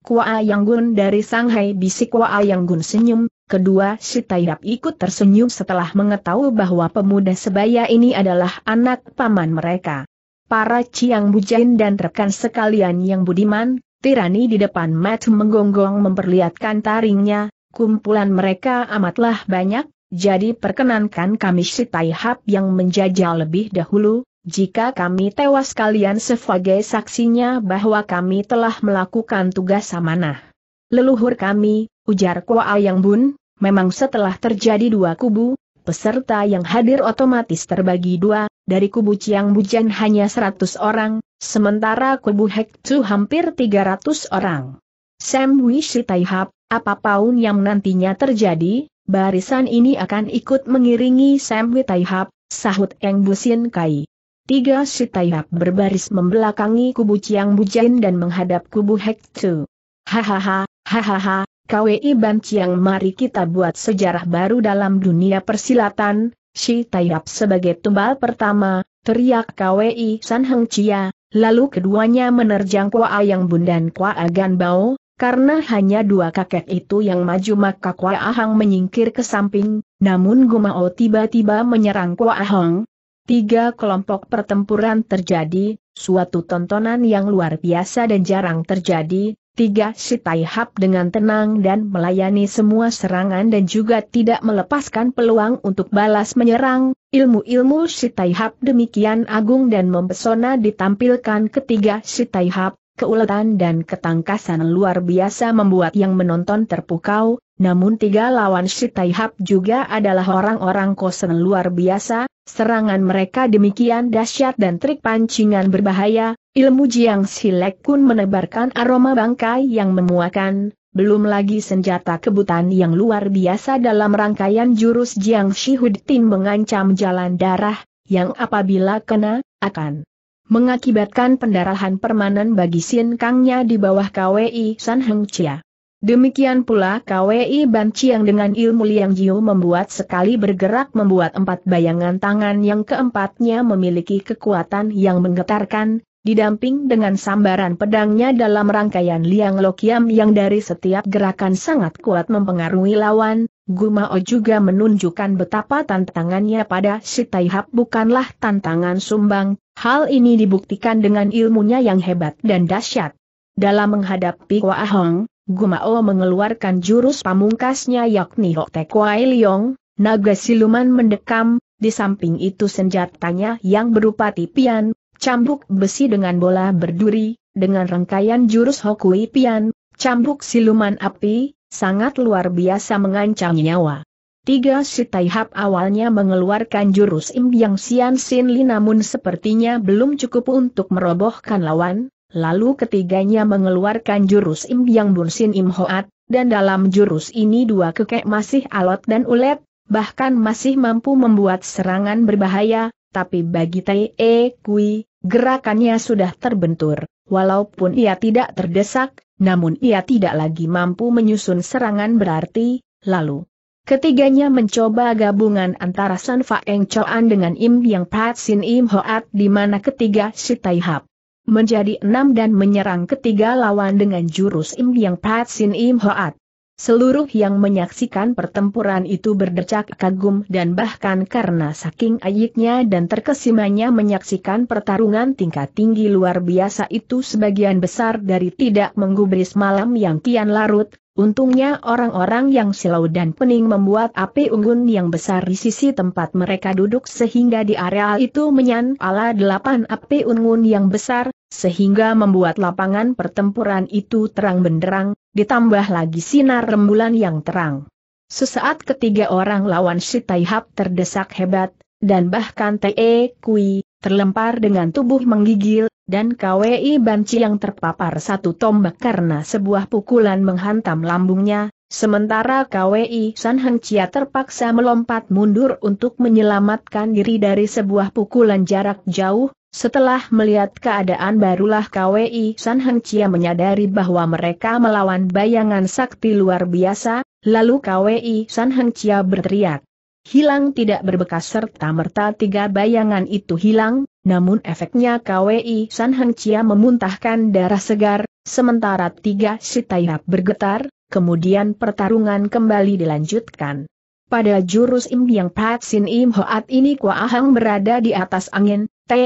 Kua Yang Bun dari Shanghai bisik Kua Yang Bun senyum, kedua si Tairap ikut tersenyum setelah mengetahui bahwa pemuda sebaya ini adalah anak paman mereka. Para Ciang Bujain dan rekan sekalian yang budiman, tirani di depan Mat menggonggong memperlihatkan taringnya, kumpulan mereka amatlah banyak, jadi perkenankan kami si Taihap yang menjajal lebih dahulu, jika kami tewas kalian sebagai saksinya bahwa kami telah melakukan tugas amanah. Leluhur kami, ujar Kuo Ayang Bun, Memang setelah terjadi dua kubu, peserta yang hadir otomatis terbagi dua, dari kubu Chiang Bujan hanya 100 orang, sementara kubu Hek Tzu hampir 300 orang. Sam Wishi Taihap, apapun yang nantinya terjadi, barisan ini akan ikut mengiringi Sam Taihap, sahut Eng Busin Kai. Tiga Taihap berbaris membelakangi kubu Chiang Bujan dan menghadap kubu Hek Tzu. Hahaha, hahaha, KWI Ban Chiang mari kita buat sejarah baru dalam dunia persilatan, Shi Taiyap sebagai tumbal pertama, teriak KWI San Heng Chia, lalu keduanya menerjang Kwa Yang Bun dan Kwa Agan Bao, karena hanya dua kakek itu yang maju maka Kwa Ahang menyingkir ke samping, namun Gumao tiba-tiba menyerang Kwa Ahang. Tiga kelompok pertempuran terjadi, suatu tontonan yang luar biasa dan jarang terjadi, Tiga si Taihap dengan tenang dan melayani semua serangan dan juga tidak melepaskan peluang untuk balas menyerang, ilmu-ilmu si Taihap demikian agung dan mempesona ditampilkan ketiga si Taihap, keuletan dan ketangkasan luar biasa membuat yang menonton terpukau, namun tiga lawan si Taihap juga adalah orang-orang kosen luar biasa, serangan mereka demikian dahsyat dan trik pancingan berbahaya, Ilmu Jiang Silek pun menebarkan aroma bangkai yang memuakan, belum lagi senjata kebutan yang luar biasa dalam rangkaian jurus Jiang Tin mengancam jalan darah, yang apabila kena, akan mengakibatkan pendarahan permanen bagi Sin Kangnya di bawah KWI San Heng Chia. Demikian pula KWI Ban Chiang dengan ilmu Liang Jiu membuat sekali bergerak membuat empat bayangan tangan yang keempatnya memiliki kekuatan yang menggetarkan, didamping dengan sambaran pedangnya dalam rangkaian liang lokiam yang dari setiap gerakan sangat kuat mempengaruhi lawan, Gumao juga menunjukkan betapa tantangannya pada si Taihap bukanlah tantangan sumbang, hal ini dibuktikan dengan ilmunya yang hebat dan dahsyat. Dalam menghadapi Hua Hong, Gumao mengeluarkan jurus pamungkasnya yakni Hok Kwa Wai Leong, naga siluman mendekam, di samping itu senjatanya yang berupa tipian, Cambuk besi dengan bola berduri, dengan rangkaian jurus Hokui Pian, cambuk siluman api, sangat luar biasa mengancam nyawa. Tiga si Taihap awalnya mengeluarkan jurus Im Yang Sian Sin Li namun sepertinya belum cukup untuk merobohkan lawan, lalu ketiganya mengeluarkan jurus Im Yang Bun Sin Im Hoat, dan dalam jurus ini dua kekek masih alot dan ulet, bahkan masih mampu membuat serangan berbahaya, tapi bagi Tai E Kui, gerakannya sudah terbentur, walaupun ia tidak terdesak, namun ia tidak lagi mampu menyusun serangan berarti, lalu. Ketiganya mencoba gabungan antara San Fa Eng Choan dengan Im Yang Pat Sin Im Hoat di mana ketiga si Tai Hap menjadi enam dan menyerang ketiga lawan dengan jurus Im Yang Pat Sin Im Hoat. Seluruh yang menyaksikan pertempuran itu berdecak kagum dan bahkan karena saking ayiknya dan terkesimanya menyaksikan pertarungan tingkat tinggi luar biasa itu sebagian besar dari tidak menggubris malam yang kian larut, Untungnya orang-orang yang silau dan pening membuat api unggun yang besar di sisi tempat mereka duduk sehingga di area itu menyala delapan api unggun yang besar, sehingga membuat lapangan pertempuran itu terang benderang, ditambah lagi sinar rembulan yang terang. Sesaat ketiga orang lawan si Taihap terdesak hebat, dan bahkan Te Kui, terlempar dengan tubuh menggigil, dan KWI Banci yang terpapar satu tombak karena sebuah pukulan menghantam lambungnya, sementara KWI San Heng Chia terpaksa melompat mundur untuk menyelamatkan diri dari sebuah pukulan jarak jauh, setelah melihat keadaan barulah KWI San Heng Chia menyadari bahwa mereka melawan bayangan sakti luar biasa, lalu KWI San Heng Chia berteriak. Hilang tidak berbekas serta merta tiga bayangan itu hilang, namun efeknya KWI San Heng Chia memuntahkan darah segar, sementara tiga si Taihap bergetar, kemudian pertarungan kembali dilanjutkan. Pada jurus Im Yang Sin Im Hoat ini Kua Ahang berada di atas angin, Te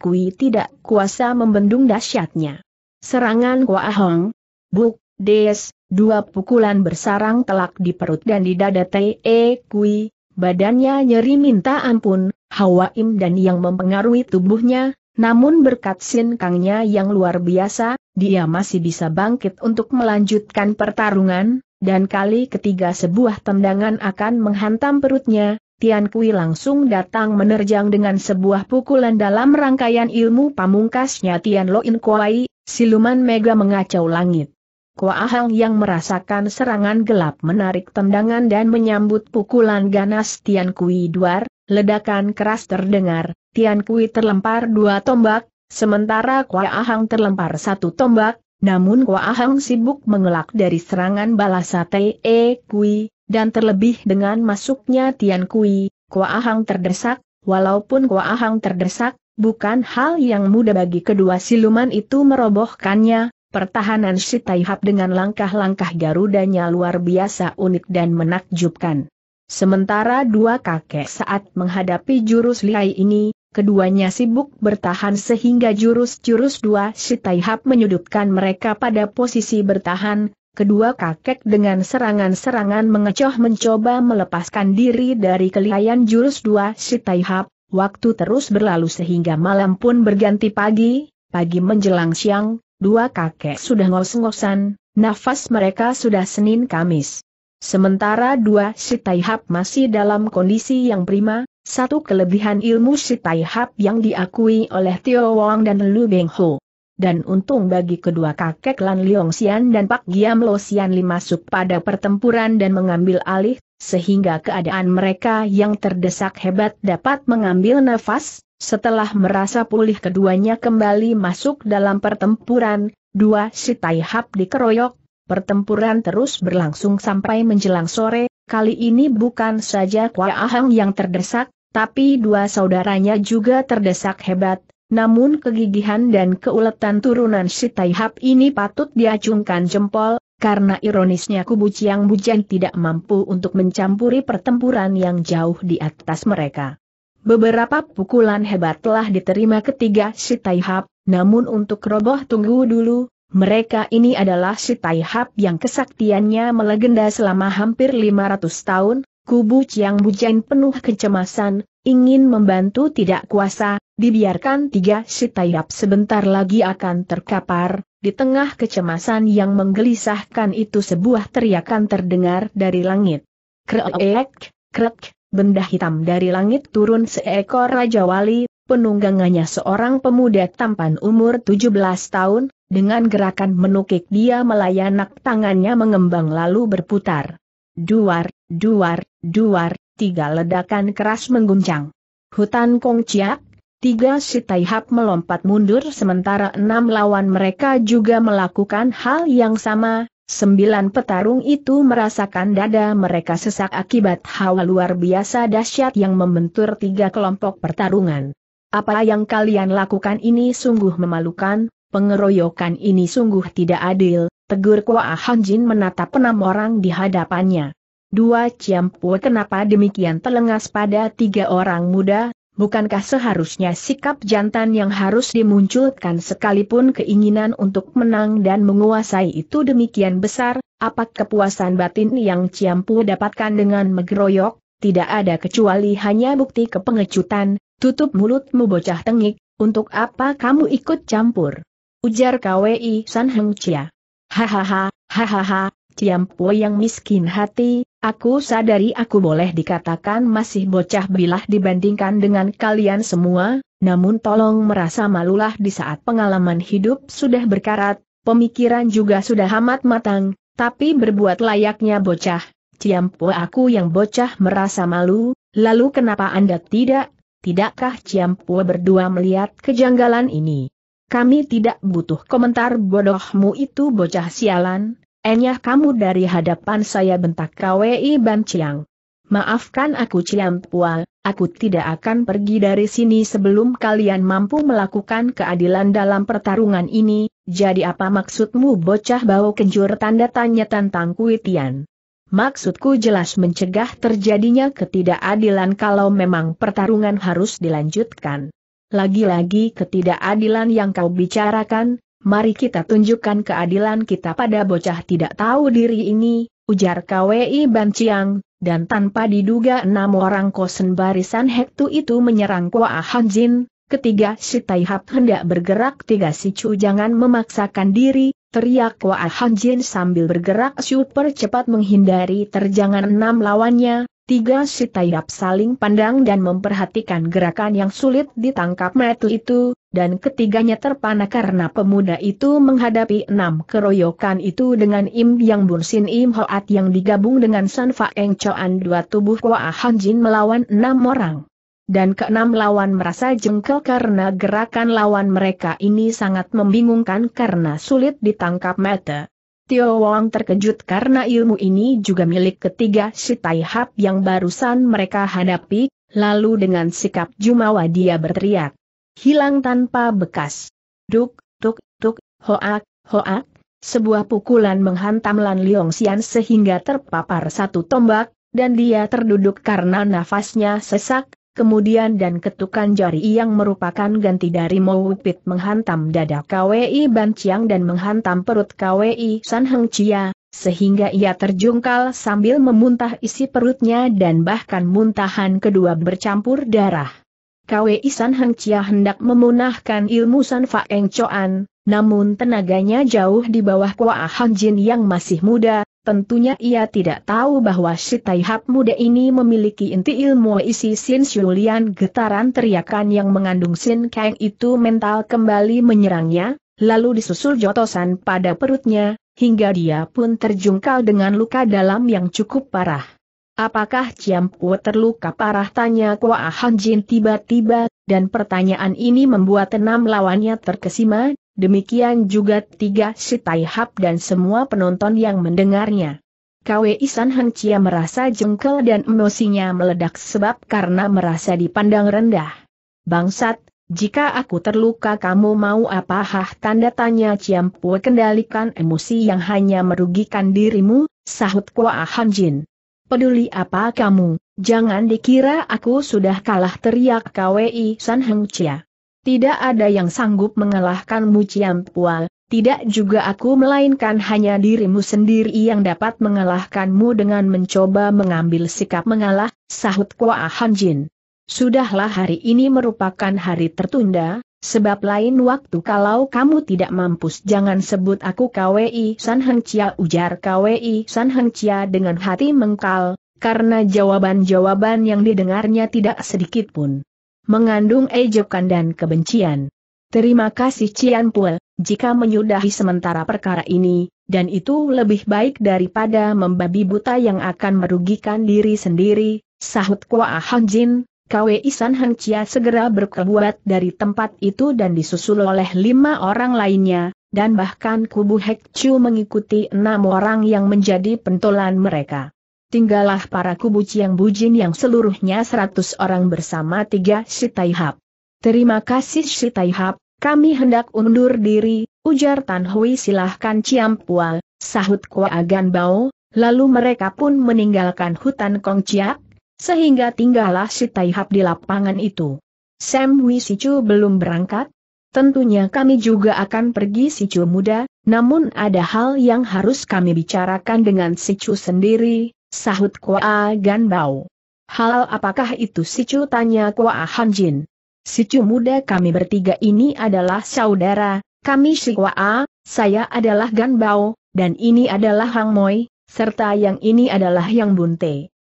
Kui tidak kuasa membendung dahsyatnya. Serangan Kua Ahang, Buk, Des, dua pukulan bersarang telak di perut dan di dada Te Kui, Badannya nyeri minta ampun, hawa im dan yang mempengaruhi tubuhnya, namun berkat sin kangnya yang luar biasa, dia masih bisa bangkit untuk melanjutkan pertarungan, dan kali ketiga sebuah tendangan akan menghantam perutnya, Tian Kui langsung datang menerjang dengan sebuah pukulan dalam rangkaian ilmu pamungkasnya Tian Lo In Kuai, siluman mega mengacau langit. Kua Ahang yang merasakan serangan gelap menarik tendangan dan menyambut pukulan ganas Tian Kui Duar, ledakan keras terdengar, Tian Kui terlempar dua tombak, sementara Kua Ahang terlempar satu tombak, namun Kua Ahang sibuk mengelak dari serangan balas Te Kui, dan terlebih dengan masuknya Tian Kui, Kua Ahang terdesak, walaupun Kua Ahang terdesak, bukan hal yang mudah bagi kedua siluman itu merobohkannya, Pertahanan si Taihap dengan langkah-langkah garudanya luar biasa unik dan menakjubkan. Sementara dua kakek saat menghadapi jurus liai ini, keduanya sibuk bertahan sehingga jurus-jurus dua si Taihap menyudutkan mereka pada posisi bertahan, kedua kakek dengan serangan-serangan mengecoh mencoba melepaskan diri dari kelihayan jurus dua si Taihap, waktu terus berlalu sehingga malam pun berganti pagi, pagi menjelang siang, dua kakek sudah ngos-ngosan, nafas mereka sudah Senin Kamis. Sementara dua si Taihap masih dalam kondisi yang prima, satu kelebihan ilmu si Taihap yang diakui oleh Tio Wang dan Lu Beng Ho. Dan untung bagi kedua kakek Lan Leong Xian dan Pak Giam Lo Xian Li masuk pada pertempuran dan mengambil alih, sehingga keadaan mereka yang terdesak hebat dapat mengambil nafas, setelah merasa pulih keduanya kembali masuk dalam pertempuran, dua si Taihap dikeroyok, pertempuran terus berlangsung sampai menjelang sore, kali ini bukan saja Kwa Ahang yang terdesak, tapi dua saudaranya juga terdesak hebat, namun kegigihan dan keuletan turunan si Taihap ini patut diacungkan jempol, karena ironisnya kubu Ciang Bujan tidak mampu untuk mencampuri pertempuran yang jauh di atas mereka. Beberapa pukulan hebat telah diterima ketiga si Taihap, namun untuk roboh tunggu dulu, mereka ini adalah si Taihap yang kesaktiannya melegenda selama hampir 500 tahun, kubu Chiang Bujain penuh kecemasan, ingin membantu tidak kuasa, dibiarkan tiga si Taihap sebentar lagi akan terkapar, di tengah kecemasan yang menggelisahkan itu sebuah teriakan terdengar dari langit. Krek, krek, benda hitam dari langit turun seekor Raja Wali, penunggangannya seorang pemuda tampan umur 17 tahun, dengan gerakan menukik dia melayanak tangannya mengembang lalu berputar. Duar, duar, duar, tiga ledakan keras mengguncang. Hutan Kongciak, tiga si Taihap melompat mundur sementara enam lawan mereka juga melakukan hal yang sama, Sembilan petarung itu merasakan dada mereka sesak akibat hawa luar biasa dahsyat yang membentur tiga kelompok pertarungan. Apa yang kalian lakukan ini sungguh memalukan, pengeroyokan ini sungguh tidak adil, tegur Kua Hanjin menatap enam orang di hadapannya. Dua Ciampu kenapa demikian telengas pada tiga orang muda, Bukankah seharusnya sikap jantan yang harus dimunculkan sekalipun keinginan untuk menang dan menguasai itu demikian besar, apa kepuasan batin yang Ciampu dapatkan dengan megeroyok, tidak ada kecuali hanya bukti kepengecutan, tutup mulutmu bocah tengik, untuk apa kamu ikut campur? Ujar KWI San Heng Chia. Hahaha, hahaha, Ciampo yang miskin hati, aku sadari aku boleh dikatakan masih bocah bilah dibandingkan dengan kalian semua, namun tolong merasa malulah di saat pengalaman hidup sudah berkarat, pemikiran juga sudah amat matang, tapi berbuat layaknya bocah. Ciampo aku yang bocah merasa malu, lalu kenapa Anda tidak? Tidakkah Ciampo berdua melihat kejanggalan ini? Kami tidak butuh komentar bodohmu itu bocah sialan, Enyah kamu dari hadapan saya bentak KWI Ban Chiang. Maafkan aku Chiang Pual, aku tidak akan pergi dari sini sebelum kalian mampu melakukan keadilan dalam pertarungan ini, jadi apa maksudmu bocah bau kenjur tanda tanya tentang Kuitian? Maksudku jelas mencegah terjadinya ketidakadilan kalau memang pertarungan harus dilanjutkan. Lagi-lagi ketidakadilan yang kau bicarakan, mari kita tunjukkan keadilan kita pada bocah tidak tahu diri ini, ujar KWI Ban Chiang, dan tanpa diduga enam orang kosen barisan Hektu itu menyerang Koa Hanjin, ketiga si Taihap hendak bergerak tiga si Chu jangan memaksakan diri, teriak Koa Hanjin sambil bergerak super cepat menghindari terjangan enam lawannya, Tiga si Taihap saling pandang dan memperhatikan gerakan yang sulit ditangkap metu itu, dan ketiganya terpana karena pemuda itu menghadapi enam keroyokan itu dengan Im Yang Bun Sin Im Hoat yang digabung dengan San Fa Eng Choan dua tubuh kuah Han Jin melawan enam orang. Dan keenam lawan merasa jengkel karena gerakan lawan mereka ini sangat membingungkan karena sulit ditangkap mata. Tio Wang terkejut karena ilmu ini juga milik ketiga si Tai Hap yang barusan mereka hadapi, lalu dengan sikap jumawa dia berteriak hilang tanpa bekas. Duk, tuk, tuk, hoak, hoak, sebuah pukulan menghantam Lan Liong Xian sehingga terpapar satu tombak, dan dia terduduk karena nafasnya sesak, kemudian dan ketukan jari yang merupakan ganti dari Mowupit menghantam dada KWI Ban Chiang dan menghantam perut KWI San Heng Chia, sehingga ia terjungkal sambil memuntah isi perutnya dan bahkan muntahan kedua bercampur darah. Kwe Isan Heng Chia hendak memunahkan ilmu San Fa Choan, namun tenaganya jauh di bawah Kwa Hang Jin yang masih muda, tentunya ia tidak tahu bahwa si Hap muda ini memiliki inti ilmu isi Sin Shulian getaran teriakan yang mengandung Sin Kang itu mental kembali menyerangnya, lalu disusul jotosan pada perutnya, hingga dia pun terjungkal dengan luka dalam yang cukup parah. Apakah Ciam Ciampu terluka parah tanya Kua Han Jin tiba-tiba, dan pertanyaan ini membuat enam lawannya terkesima, demikian juga tiga si Hap dan semua penonton yang mendengarnya. Kwe Isan Han Chia merasa jengkel dan emosinya meledak sebab karena merasa dipandang rendah. Bangsat, jika aku terluka kamu mau apa hah tanda tanya Ciam Ciampu kendalikan emosi yang hanya merugikan dirimu, sahut Kua Han Jin. Peduli apa kamu, jangan dikira aku sudah kalah teriak KWI San Heng Chia. Tidak ada yang sanggup mengalahkanmu Chiam Pual, tidak juga aku melainkan hanya dirimu sendiri yang dapat mengalahkanmu dengan mencoba mengambil sikap mengalah, sahut Kua Han Jin. Sudahlah hari ini merupakan hari tertunda, Sebab lain waktu kalau kamu tidak mampus jangan sebut aku KWI San Heng Chia ujar KWI San Heng Chia dengan hati mengkal, karena jawaban-jawaban yang didengarnya tidak sedikit pun mengandung ejekan dan kebencian. Terima kasih Cian Pue, jika menyudahi sementara perkara ini, dan itu lebih baik daripada membabi buta yang akan merugikan diri sendiri, sahut Kua Hang Jin, KW Isan Heng Chia segera berkebuat dari tempat itu dan disusul oleh lima orang lainnya, dan bahkan kubu Hek Chu mengikuti enam orang yang menjadi pentolan mereka. Tinggallah para kubu Ciang Bujin yang seluruhnya seratus orang bersama tiga Sitaihap. Terima kasih Sitaihap, kami hendak undur diri, ujar Tan Hui silahkan Ciam Pual, sahut Kwa Agan Bao, lalu mereka pun meninggalkan hutan Kong Kongcia, sehingga tinggallah si Taihap di lapangan itu. Sam Wisicu belum berangkat? Tentunya kami juga akan pergi Sicu muda, namun ada hal yang harus kami bicarakan dengan Sicu sendiri, sahut Kuaa Ganbao. Hal apakah itu Sicu tanya Kuaa Hanjin. Sicu muda kami bertiga ini adalah saudara, kami si Kuaa, saya adalah Ganbao, dan ini adalah Hang Moi, serta yang ini adalah Yang Bunte.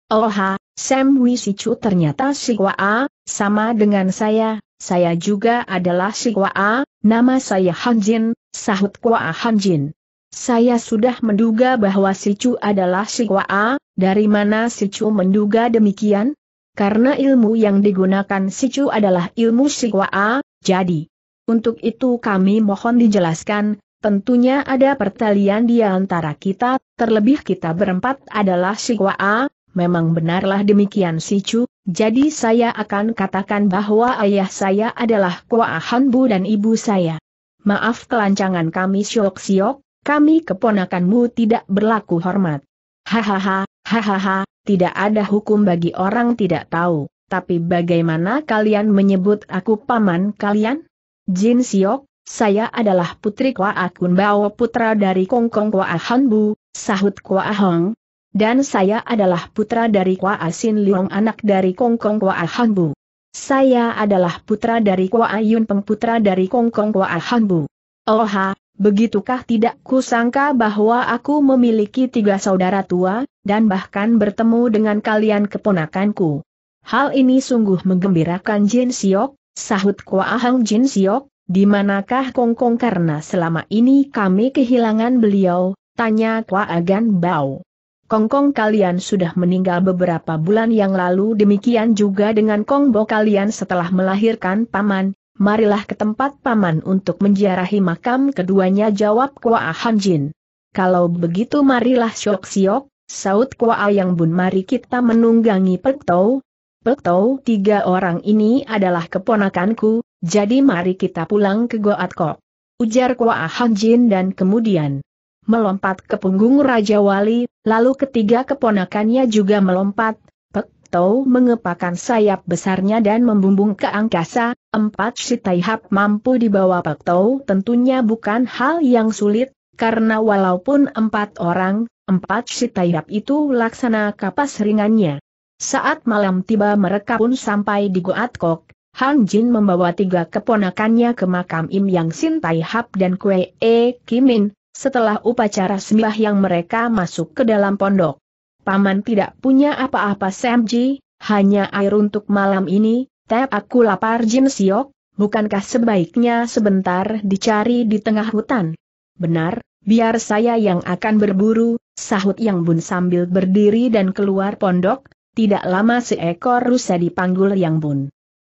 Oha, oh Sam Wisicu ternyata A sama dengan saya, saya juga adalah A. nama saya Hanjin, sahut Han Hanjin. Saya sudah menduga bahwa Sichu adalah A. dari mana Sichu menduga demikian? Karena ilmu yang digunakan Sichu adalah ilmu A. jadi. Untuk itu kami mohon dijelaskan, tentunya ada pertalian di antara kita, terlebih kita berempat adalah A. Memang benarlah demikian si Chu, jadi saya akan katakan bahwa ayah saya adalah Kua Hanbu dan ibu saya. Maaf kelancangan kami Siok Siok, kami keponakanmu tidak berlaku hormat. Hahaha, hahaha, tidak ada hukum bagi orang tidak tahu, tapi bagaimana kalian menyebut aku paman kalian? Jin Siok, saya adalah putri Kua Akun Bao putra dari Kongkong Kua Hanbu, sahut Kua Hong, dan saya adalah putra dari Kwa Asin Liong anak dari Kongkong Kwa Ahambu. Saya adalah putra dari Kwa Ayun pengputra dari Kongkong Kwa Hanbu. Oha, begitukah tidak kusangka bahwa aku memiliki tiga saudara tua, dan bahkan bertemu dengan kalian keponakanku. Hal ini sungguh menggembirakan Jin Siok, sahut Kwa Ahang Jin Siok, di manakah Kongkong karena selama ini kami kehilangan beliau, tanya Kwa Agan Bao. Kongkong kalian sudah meninggal beberapa bulan yang lalu demikian juga dengan Kongbo kalian setelah melahirkan paman, marilah ke tempat paman untuk menziarahi makam keduanya jawab Kwa Hanjin. Kalau begitu marilah Syok Siok, Saut Kwa Yang Bun mari kita menunggangi Pek Tau. Pek Tau tiga orang ini adalah keponakanku, jadi mari kita pulang ke Goat Kok. Ujar Kwa Hanjin dan kemudian melompat ke punggung Raja Wali, lalu ketiga keponakannya juga melompat, Pek Tau mengepakkan sayap besarnya dan membumbung ke angkasa, empat si Taihap mampu dibawa Pek Tau tentunya bukan hal yang sulit, karena walaupun empat orang, empat si Taihap itu laksana kapas ringannya. Saat malam tiba mereka pun sampai di Goat Kok, Han Jin membawa tiga keponakannya ke makam Im Yang Sin Taihap dan Kwe E Kimin, setelah upacara sembah yang mereka masuk ke dalam pondok. Paman tidak punya apa-apa Samji, hanya air untuk malam ini, tep aku lapar Jin Siok, bukankah sebaiknya sebentar dicari di tengah hutan? Benar, biar saya yang akan berburu, sahut Yang Bun sambil berdiri dan keluar pondok, tidak lama seekor rusa dipanggul Yang Bun.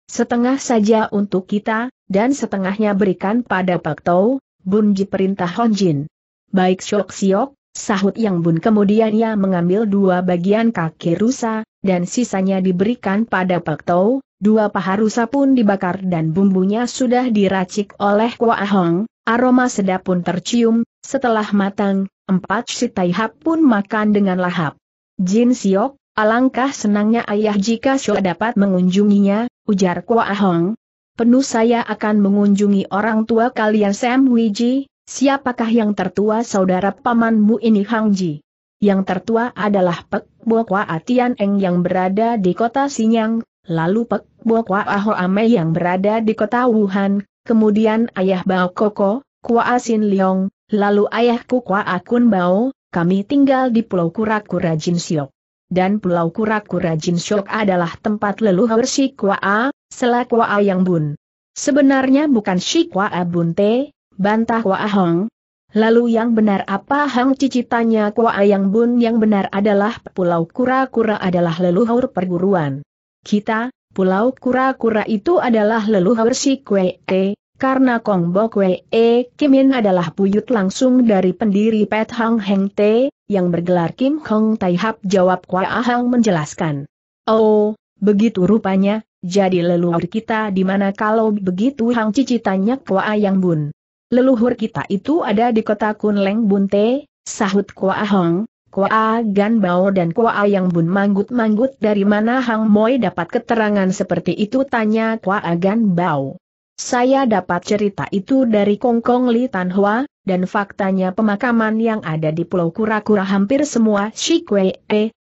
Setengah saja untuk kita, dan setengahnya berikan pada Pak Tau, Bunji perintah Honjin baik syok siok, sahut Yang Bun kemudian ia mengambil dua bagian kaki rusa, dan sisanya diberikan pada Pak Tau, dua paha rusa pun dibakar dan bumbunya sudah diracik oleh Kwa Ahong, aroma sedap pun tercium, setelah matang, empat si Taihap pun makan dengan lahap. Jin Siok, alangkah senangnya ayah jika Syok dapat mengunjunginya, ujar Kwa Ahong. Penuh saya akan mengunjungi orang tua kalian Sam Wiji, Siapakah yang tertua saudara pamanmu ini Hang Ji? Yang tertua adalah Pek Bokwa Atian Eng yang berada di kota Sinyang, lalu Pek Bokwa Aho Ame yang berada di kota Wuhan, kemudian ayah Bao Koko, Kua Asin Leong, lalu ayahku Kua Akun Bao, kami tinggal di Pulau Kura-Kura Jin Siok. Dan Pulau Kura-Kura Jin Siok adalah tempat leluhur si Kua, A, selaku Kwa A yang Bun. Sebenarnya bukan si Kua A Bun teh, Bantah Wa Hong. Lalu yang benar apa Hang Cici tanya Kwa Ayang Bun yang benar adalah Pulau Kura-Kura adalah leluhur perguruan. Kita, Pulau Kura-Kura itu adalah leluhur si Kwe E, karena Kong Bo Kwe E Kimin adalah buyut langsung dari pendiri Pet Hang Heng Te, yang bergelar Kim Hong Tai Hap jawab Kwa Ahang menjelaskan. Oh, begitu rupanya, jadi leluhur kita di mana kalau begitu Hang Cici tanya Kwa Ayang Bun leluhur kita itu ada di kota Kunleng Bunte, sahut Kua Hong, Kua Gan Bao dan Kua Yang Bun manggut-manggut dari mana Hang Moi dapat keterangan seperti itu tanya Kua Gan Bao. Saya dapat cerita itu dari Kong Kong Li Tan Hua, dan faktanya pemakaman yang ada di Pulau Kura-Kura hampir semua Shikwe,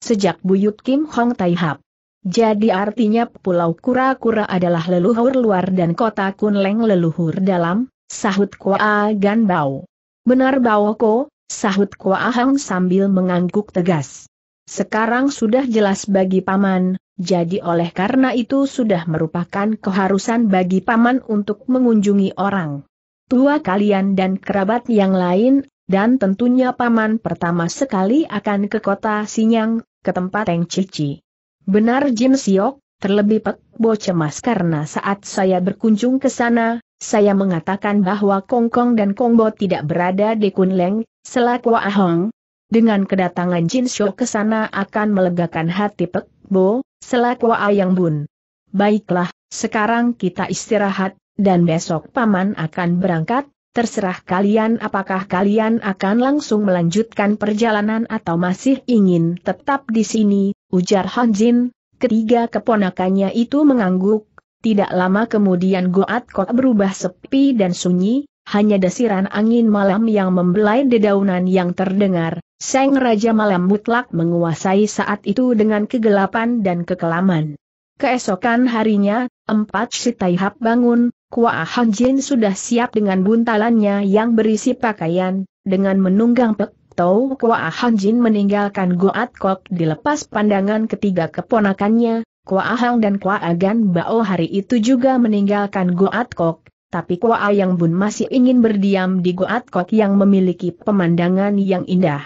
sejak Buyut Kim Hong Tai Hap. Jadi artinya Pulau Kura-Kura adalah leluhur luar dan kota Kunleng leluhur dalam, sahut Kua Gan Bao. Benar Bao Ko, sahut Kua Hang sambil mengangguk tegas. Sekarang sudah jelas bagi Paman, jadi oleh karena itu sudah merupakan keharusan bagi Paman untuk mengunjungi orang tua kalian dan kerabat yang lain, dan tentunya Paman pertama sekali akan ke kota Sinyang, ke tempat yang Cici. Benar Jin Siok, terlebih Pek Bo cemas karena saat saya berkunjung ke sana, saya mengatakan bahwa Kongkong dan Kongbo tidak berada di Kunleng, selaku Ahong. Dengan kedatangan Jin Shou ke sana akan melegakan hati Pek Bo, selaku Ayang Bun. Baiklah, sekarang kita istirahat, dan besok Paman akan berangkat, terserah kalian apakah kalian akan langsung melanjutkan perjalanan atau masih ingin tetap di sini, ujar Han Jin, ketiga keponakannya itu mengangguk, tidak lama kemudian Goat Kok berubah sepi dan sunyi, hanya desiran angin malam yang membelai dedaunan yang terdengar. Seng Raja Malam mutlak menguasai saat itu dengan kegelapan dan kekelaman. Keesokan harinya, empat Sitaihap bangun, Kua Han Jin sudah siap dengan buntalannya yang berisi pakaian, dengan menunggang pek Tau Kua Han Jin meninggalkan Goat Kok dilepas pandangan ketiga keponakannya, Kua Ahang dan Kua Agan Bao hari itu juga meninggalkan Goat Kok, tapi Kua Ayang Bun masih ingin berdiam di Goat Kok yang memiliki pemandangan yang indah.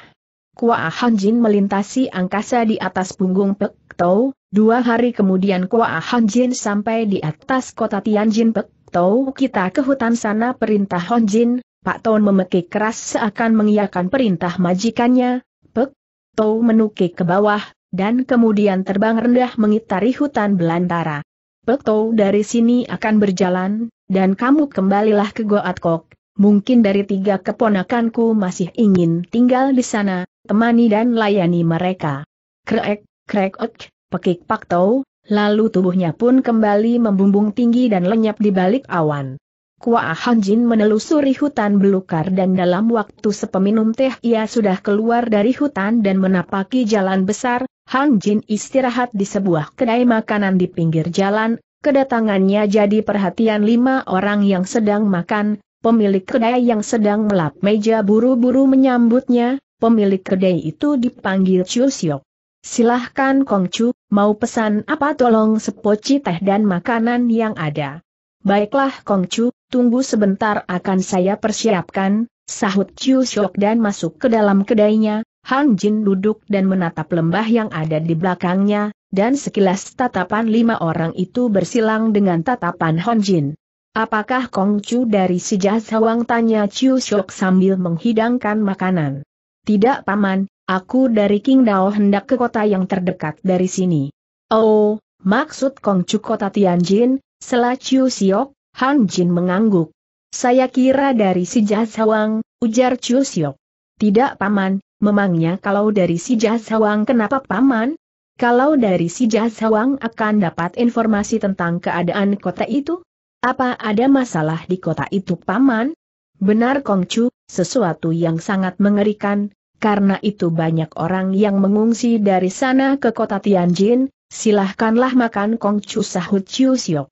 Kua Ahang Jin melintasi angkasa di atas punggung Pek Tau, dua hari kemudian Kua Ahang Jin sampai di atas kota Tianjin Pek Tau kita ke hutan sana perintah Hon Jin, Pak Ton memekik keras seakan mengiakan perintah majikannya, Pek Tau menukik ke bawah, dan kemudian terbang rendah mengitari hutan belantara. Peto dari sini akan berjalan, dan kamu kembalilah ke Goa Atkok. Mungkin dari tiga keponakanku masih ingin tinggal di sana, temani dan layani mereka. Krek, krek, oke, pekik pak tau, lalu tubuhnya pun kembali membumbung tinggi dan lenyap di balik awan. Kua Hanjin menelusuri hutan belukar dan dalam waktu sepeminum teh ia sudah keluar dari hutan dan menapaki jalan besar, Hang Jin istirahat di sebuah kedai makanan di pinggir jalan, kedatangannya jadi perhatian lima orang yang sedang makan, pemilik kedai yang sedang melap meja buru-buru menyambutnya, pemilik kedai itu dipanggil Chiu Siok. Silahkan Kong Chu, mau pesan apa tolong sepoci teh dan makanan yang ada. Baiklah Kong Chu, tunggu sebentar akan saya persiapkan, sahut Chiu Siok dan masuk ke dalam kedainya, Han Jin duduk dan menatap lembah yang ada di belakangnya, dan sekilas tatapan lima orang itu bersilang dengan tatapan Han Jin. Apakah Kong Chu dari si Sawang tanya Chiu Shok sambil menghidangkan makanan? Tidak paman, aku dari King Dao hendak ke kota yang terdekat dari sini. Oh, maksud Kong Chu kota Tianjin, selah Chiu Siok, Han Jin mengangguk. Saya kira dari si Sawang, ujar Chiu Siok. Tidak paman, Memangnya kalau dari si Jasawang kenapa paman? Kalau dari si Jasawang akan dapat informasi tentang keadaan kota itu? Apa ada masalah di kota itu paman? Benar Kongcu, sesuatu yang sangat mengerikan, karena itu banyak orang yang mengungsi dari sana ke kota Tianjin, silahkanlah makan Kongcu sahut Chiu Siok.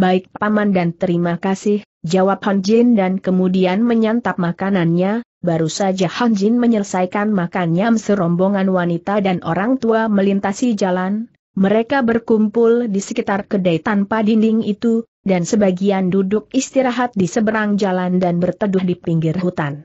Baik paman dan terima kasih, jawab Han Jin dan kemudian menyantap makanannya, baru saja Han Jin menyelesaikan makannya serombongan wanita dan orang tua melintasi jalan, mereka berkumpul di sekitar kedai tanpa dinding itu, dan sebagian duduk istirahat di seberang jalan dan berteduh di pinggir hutan.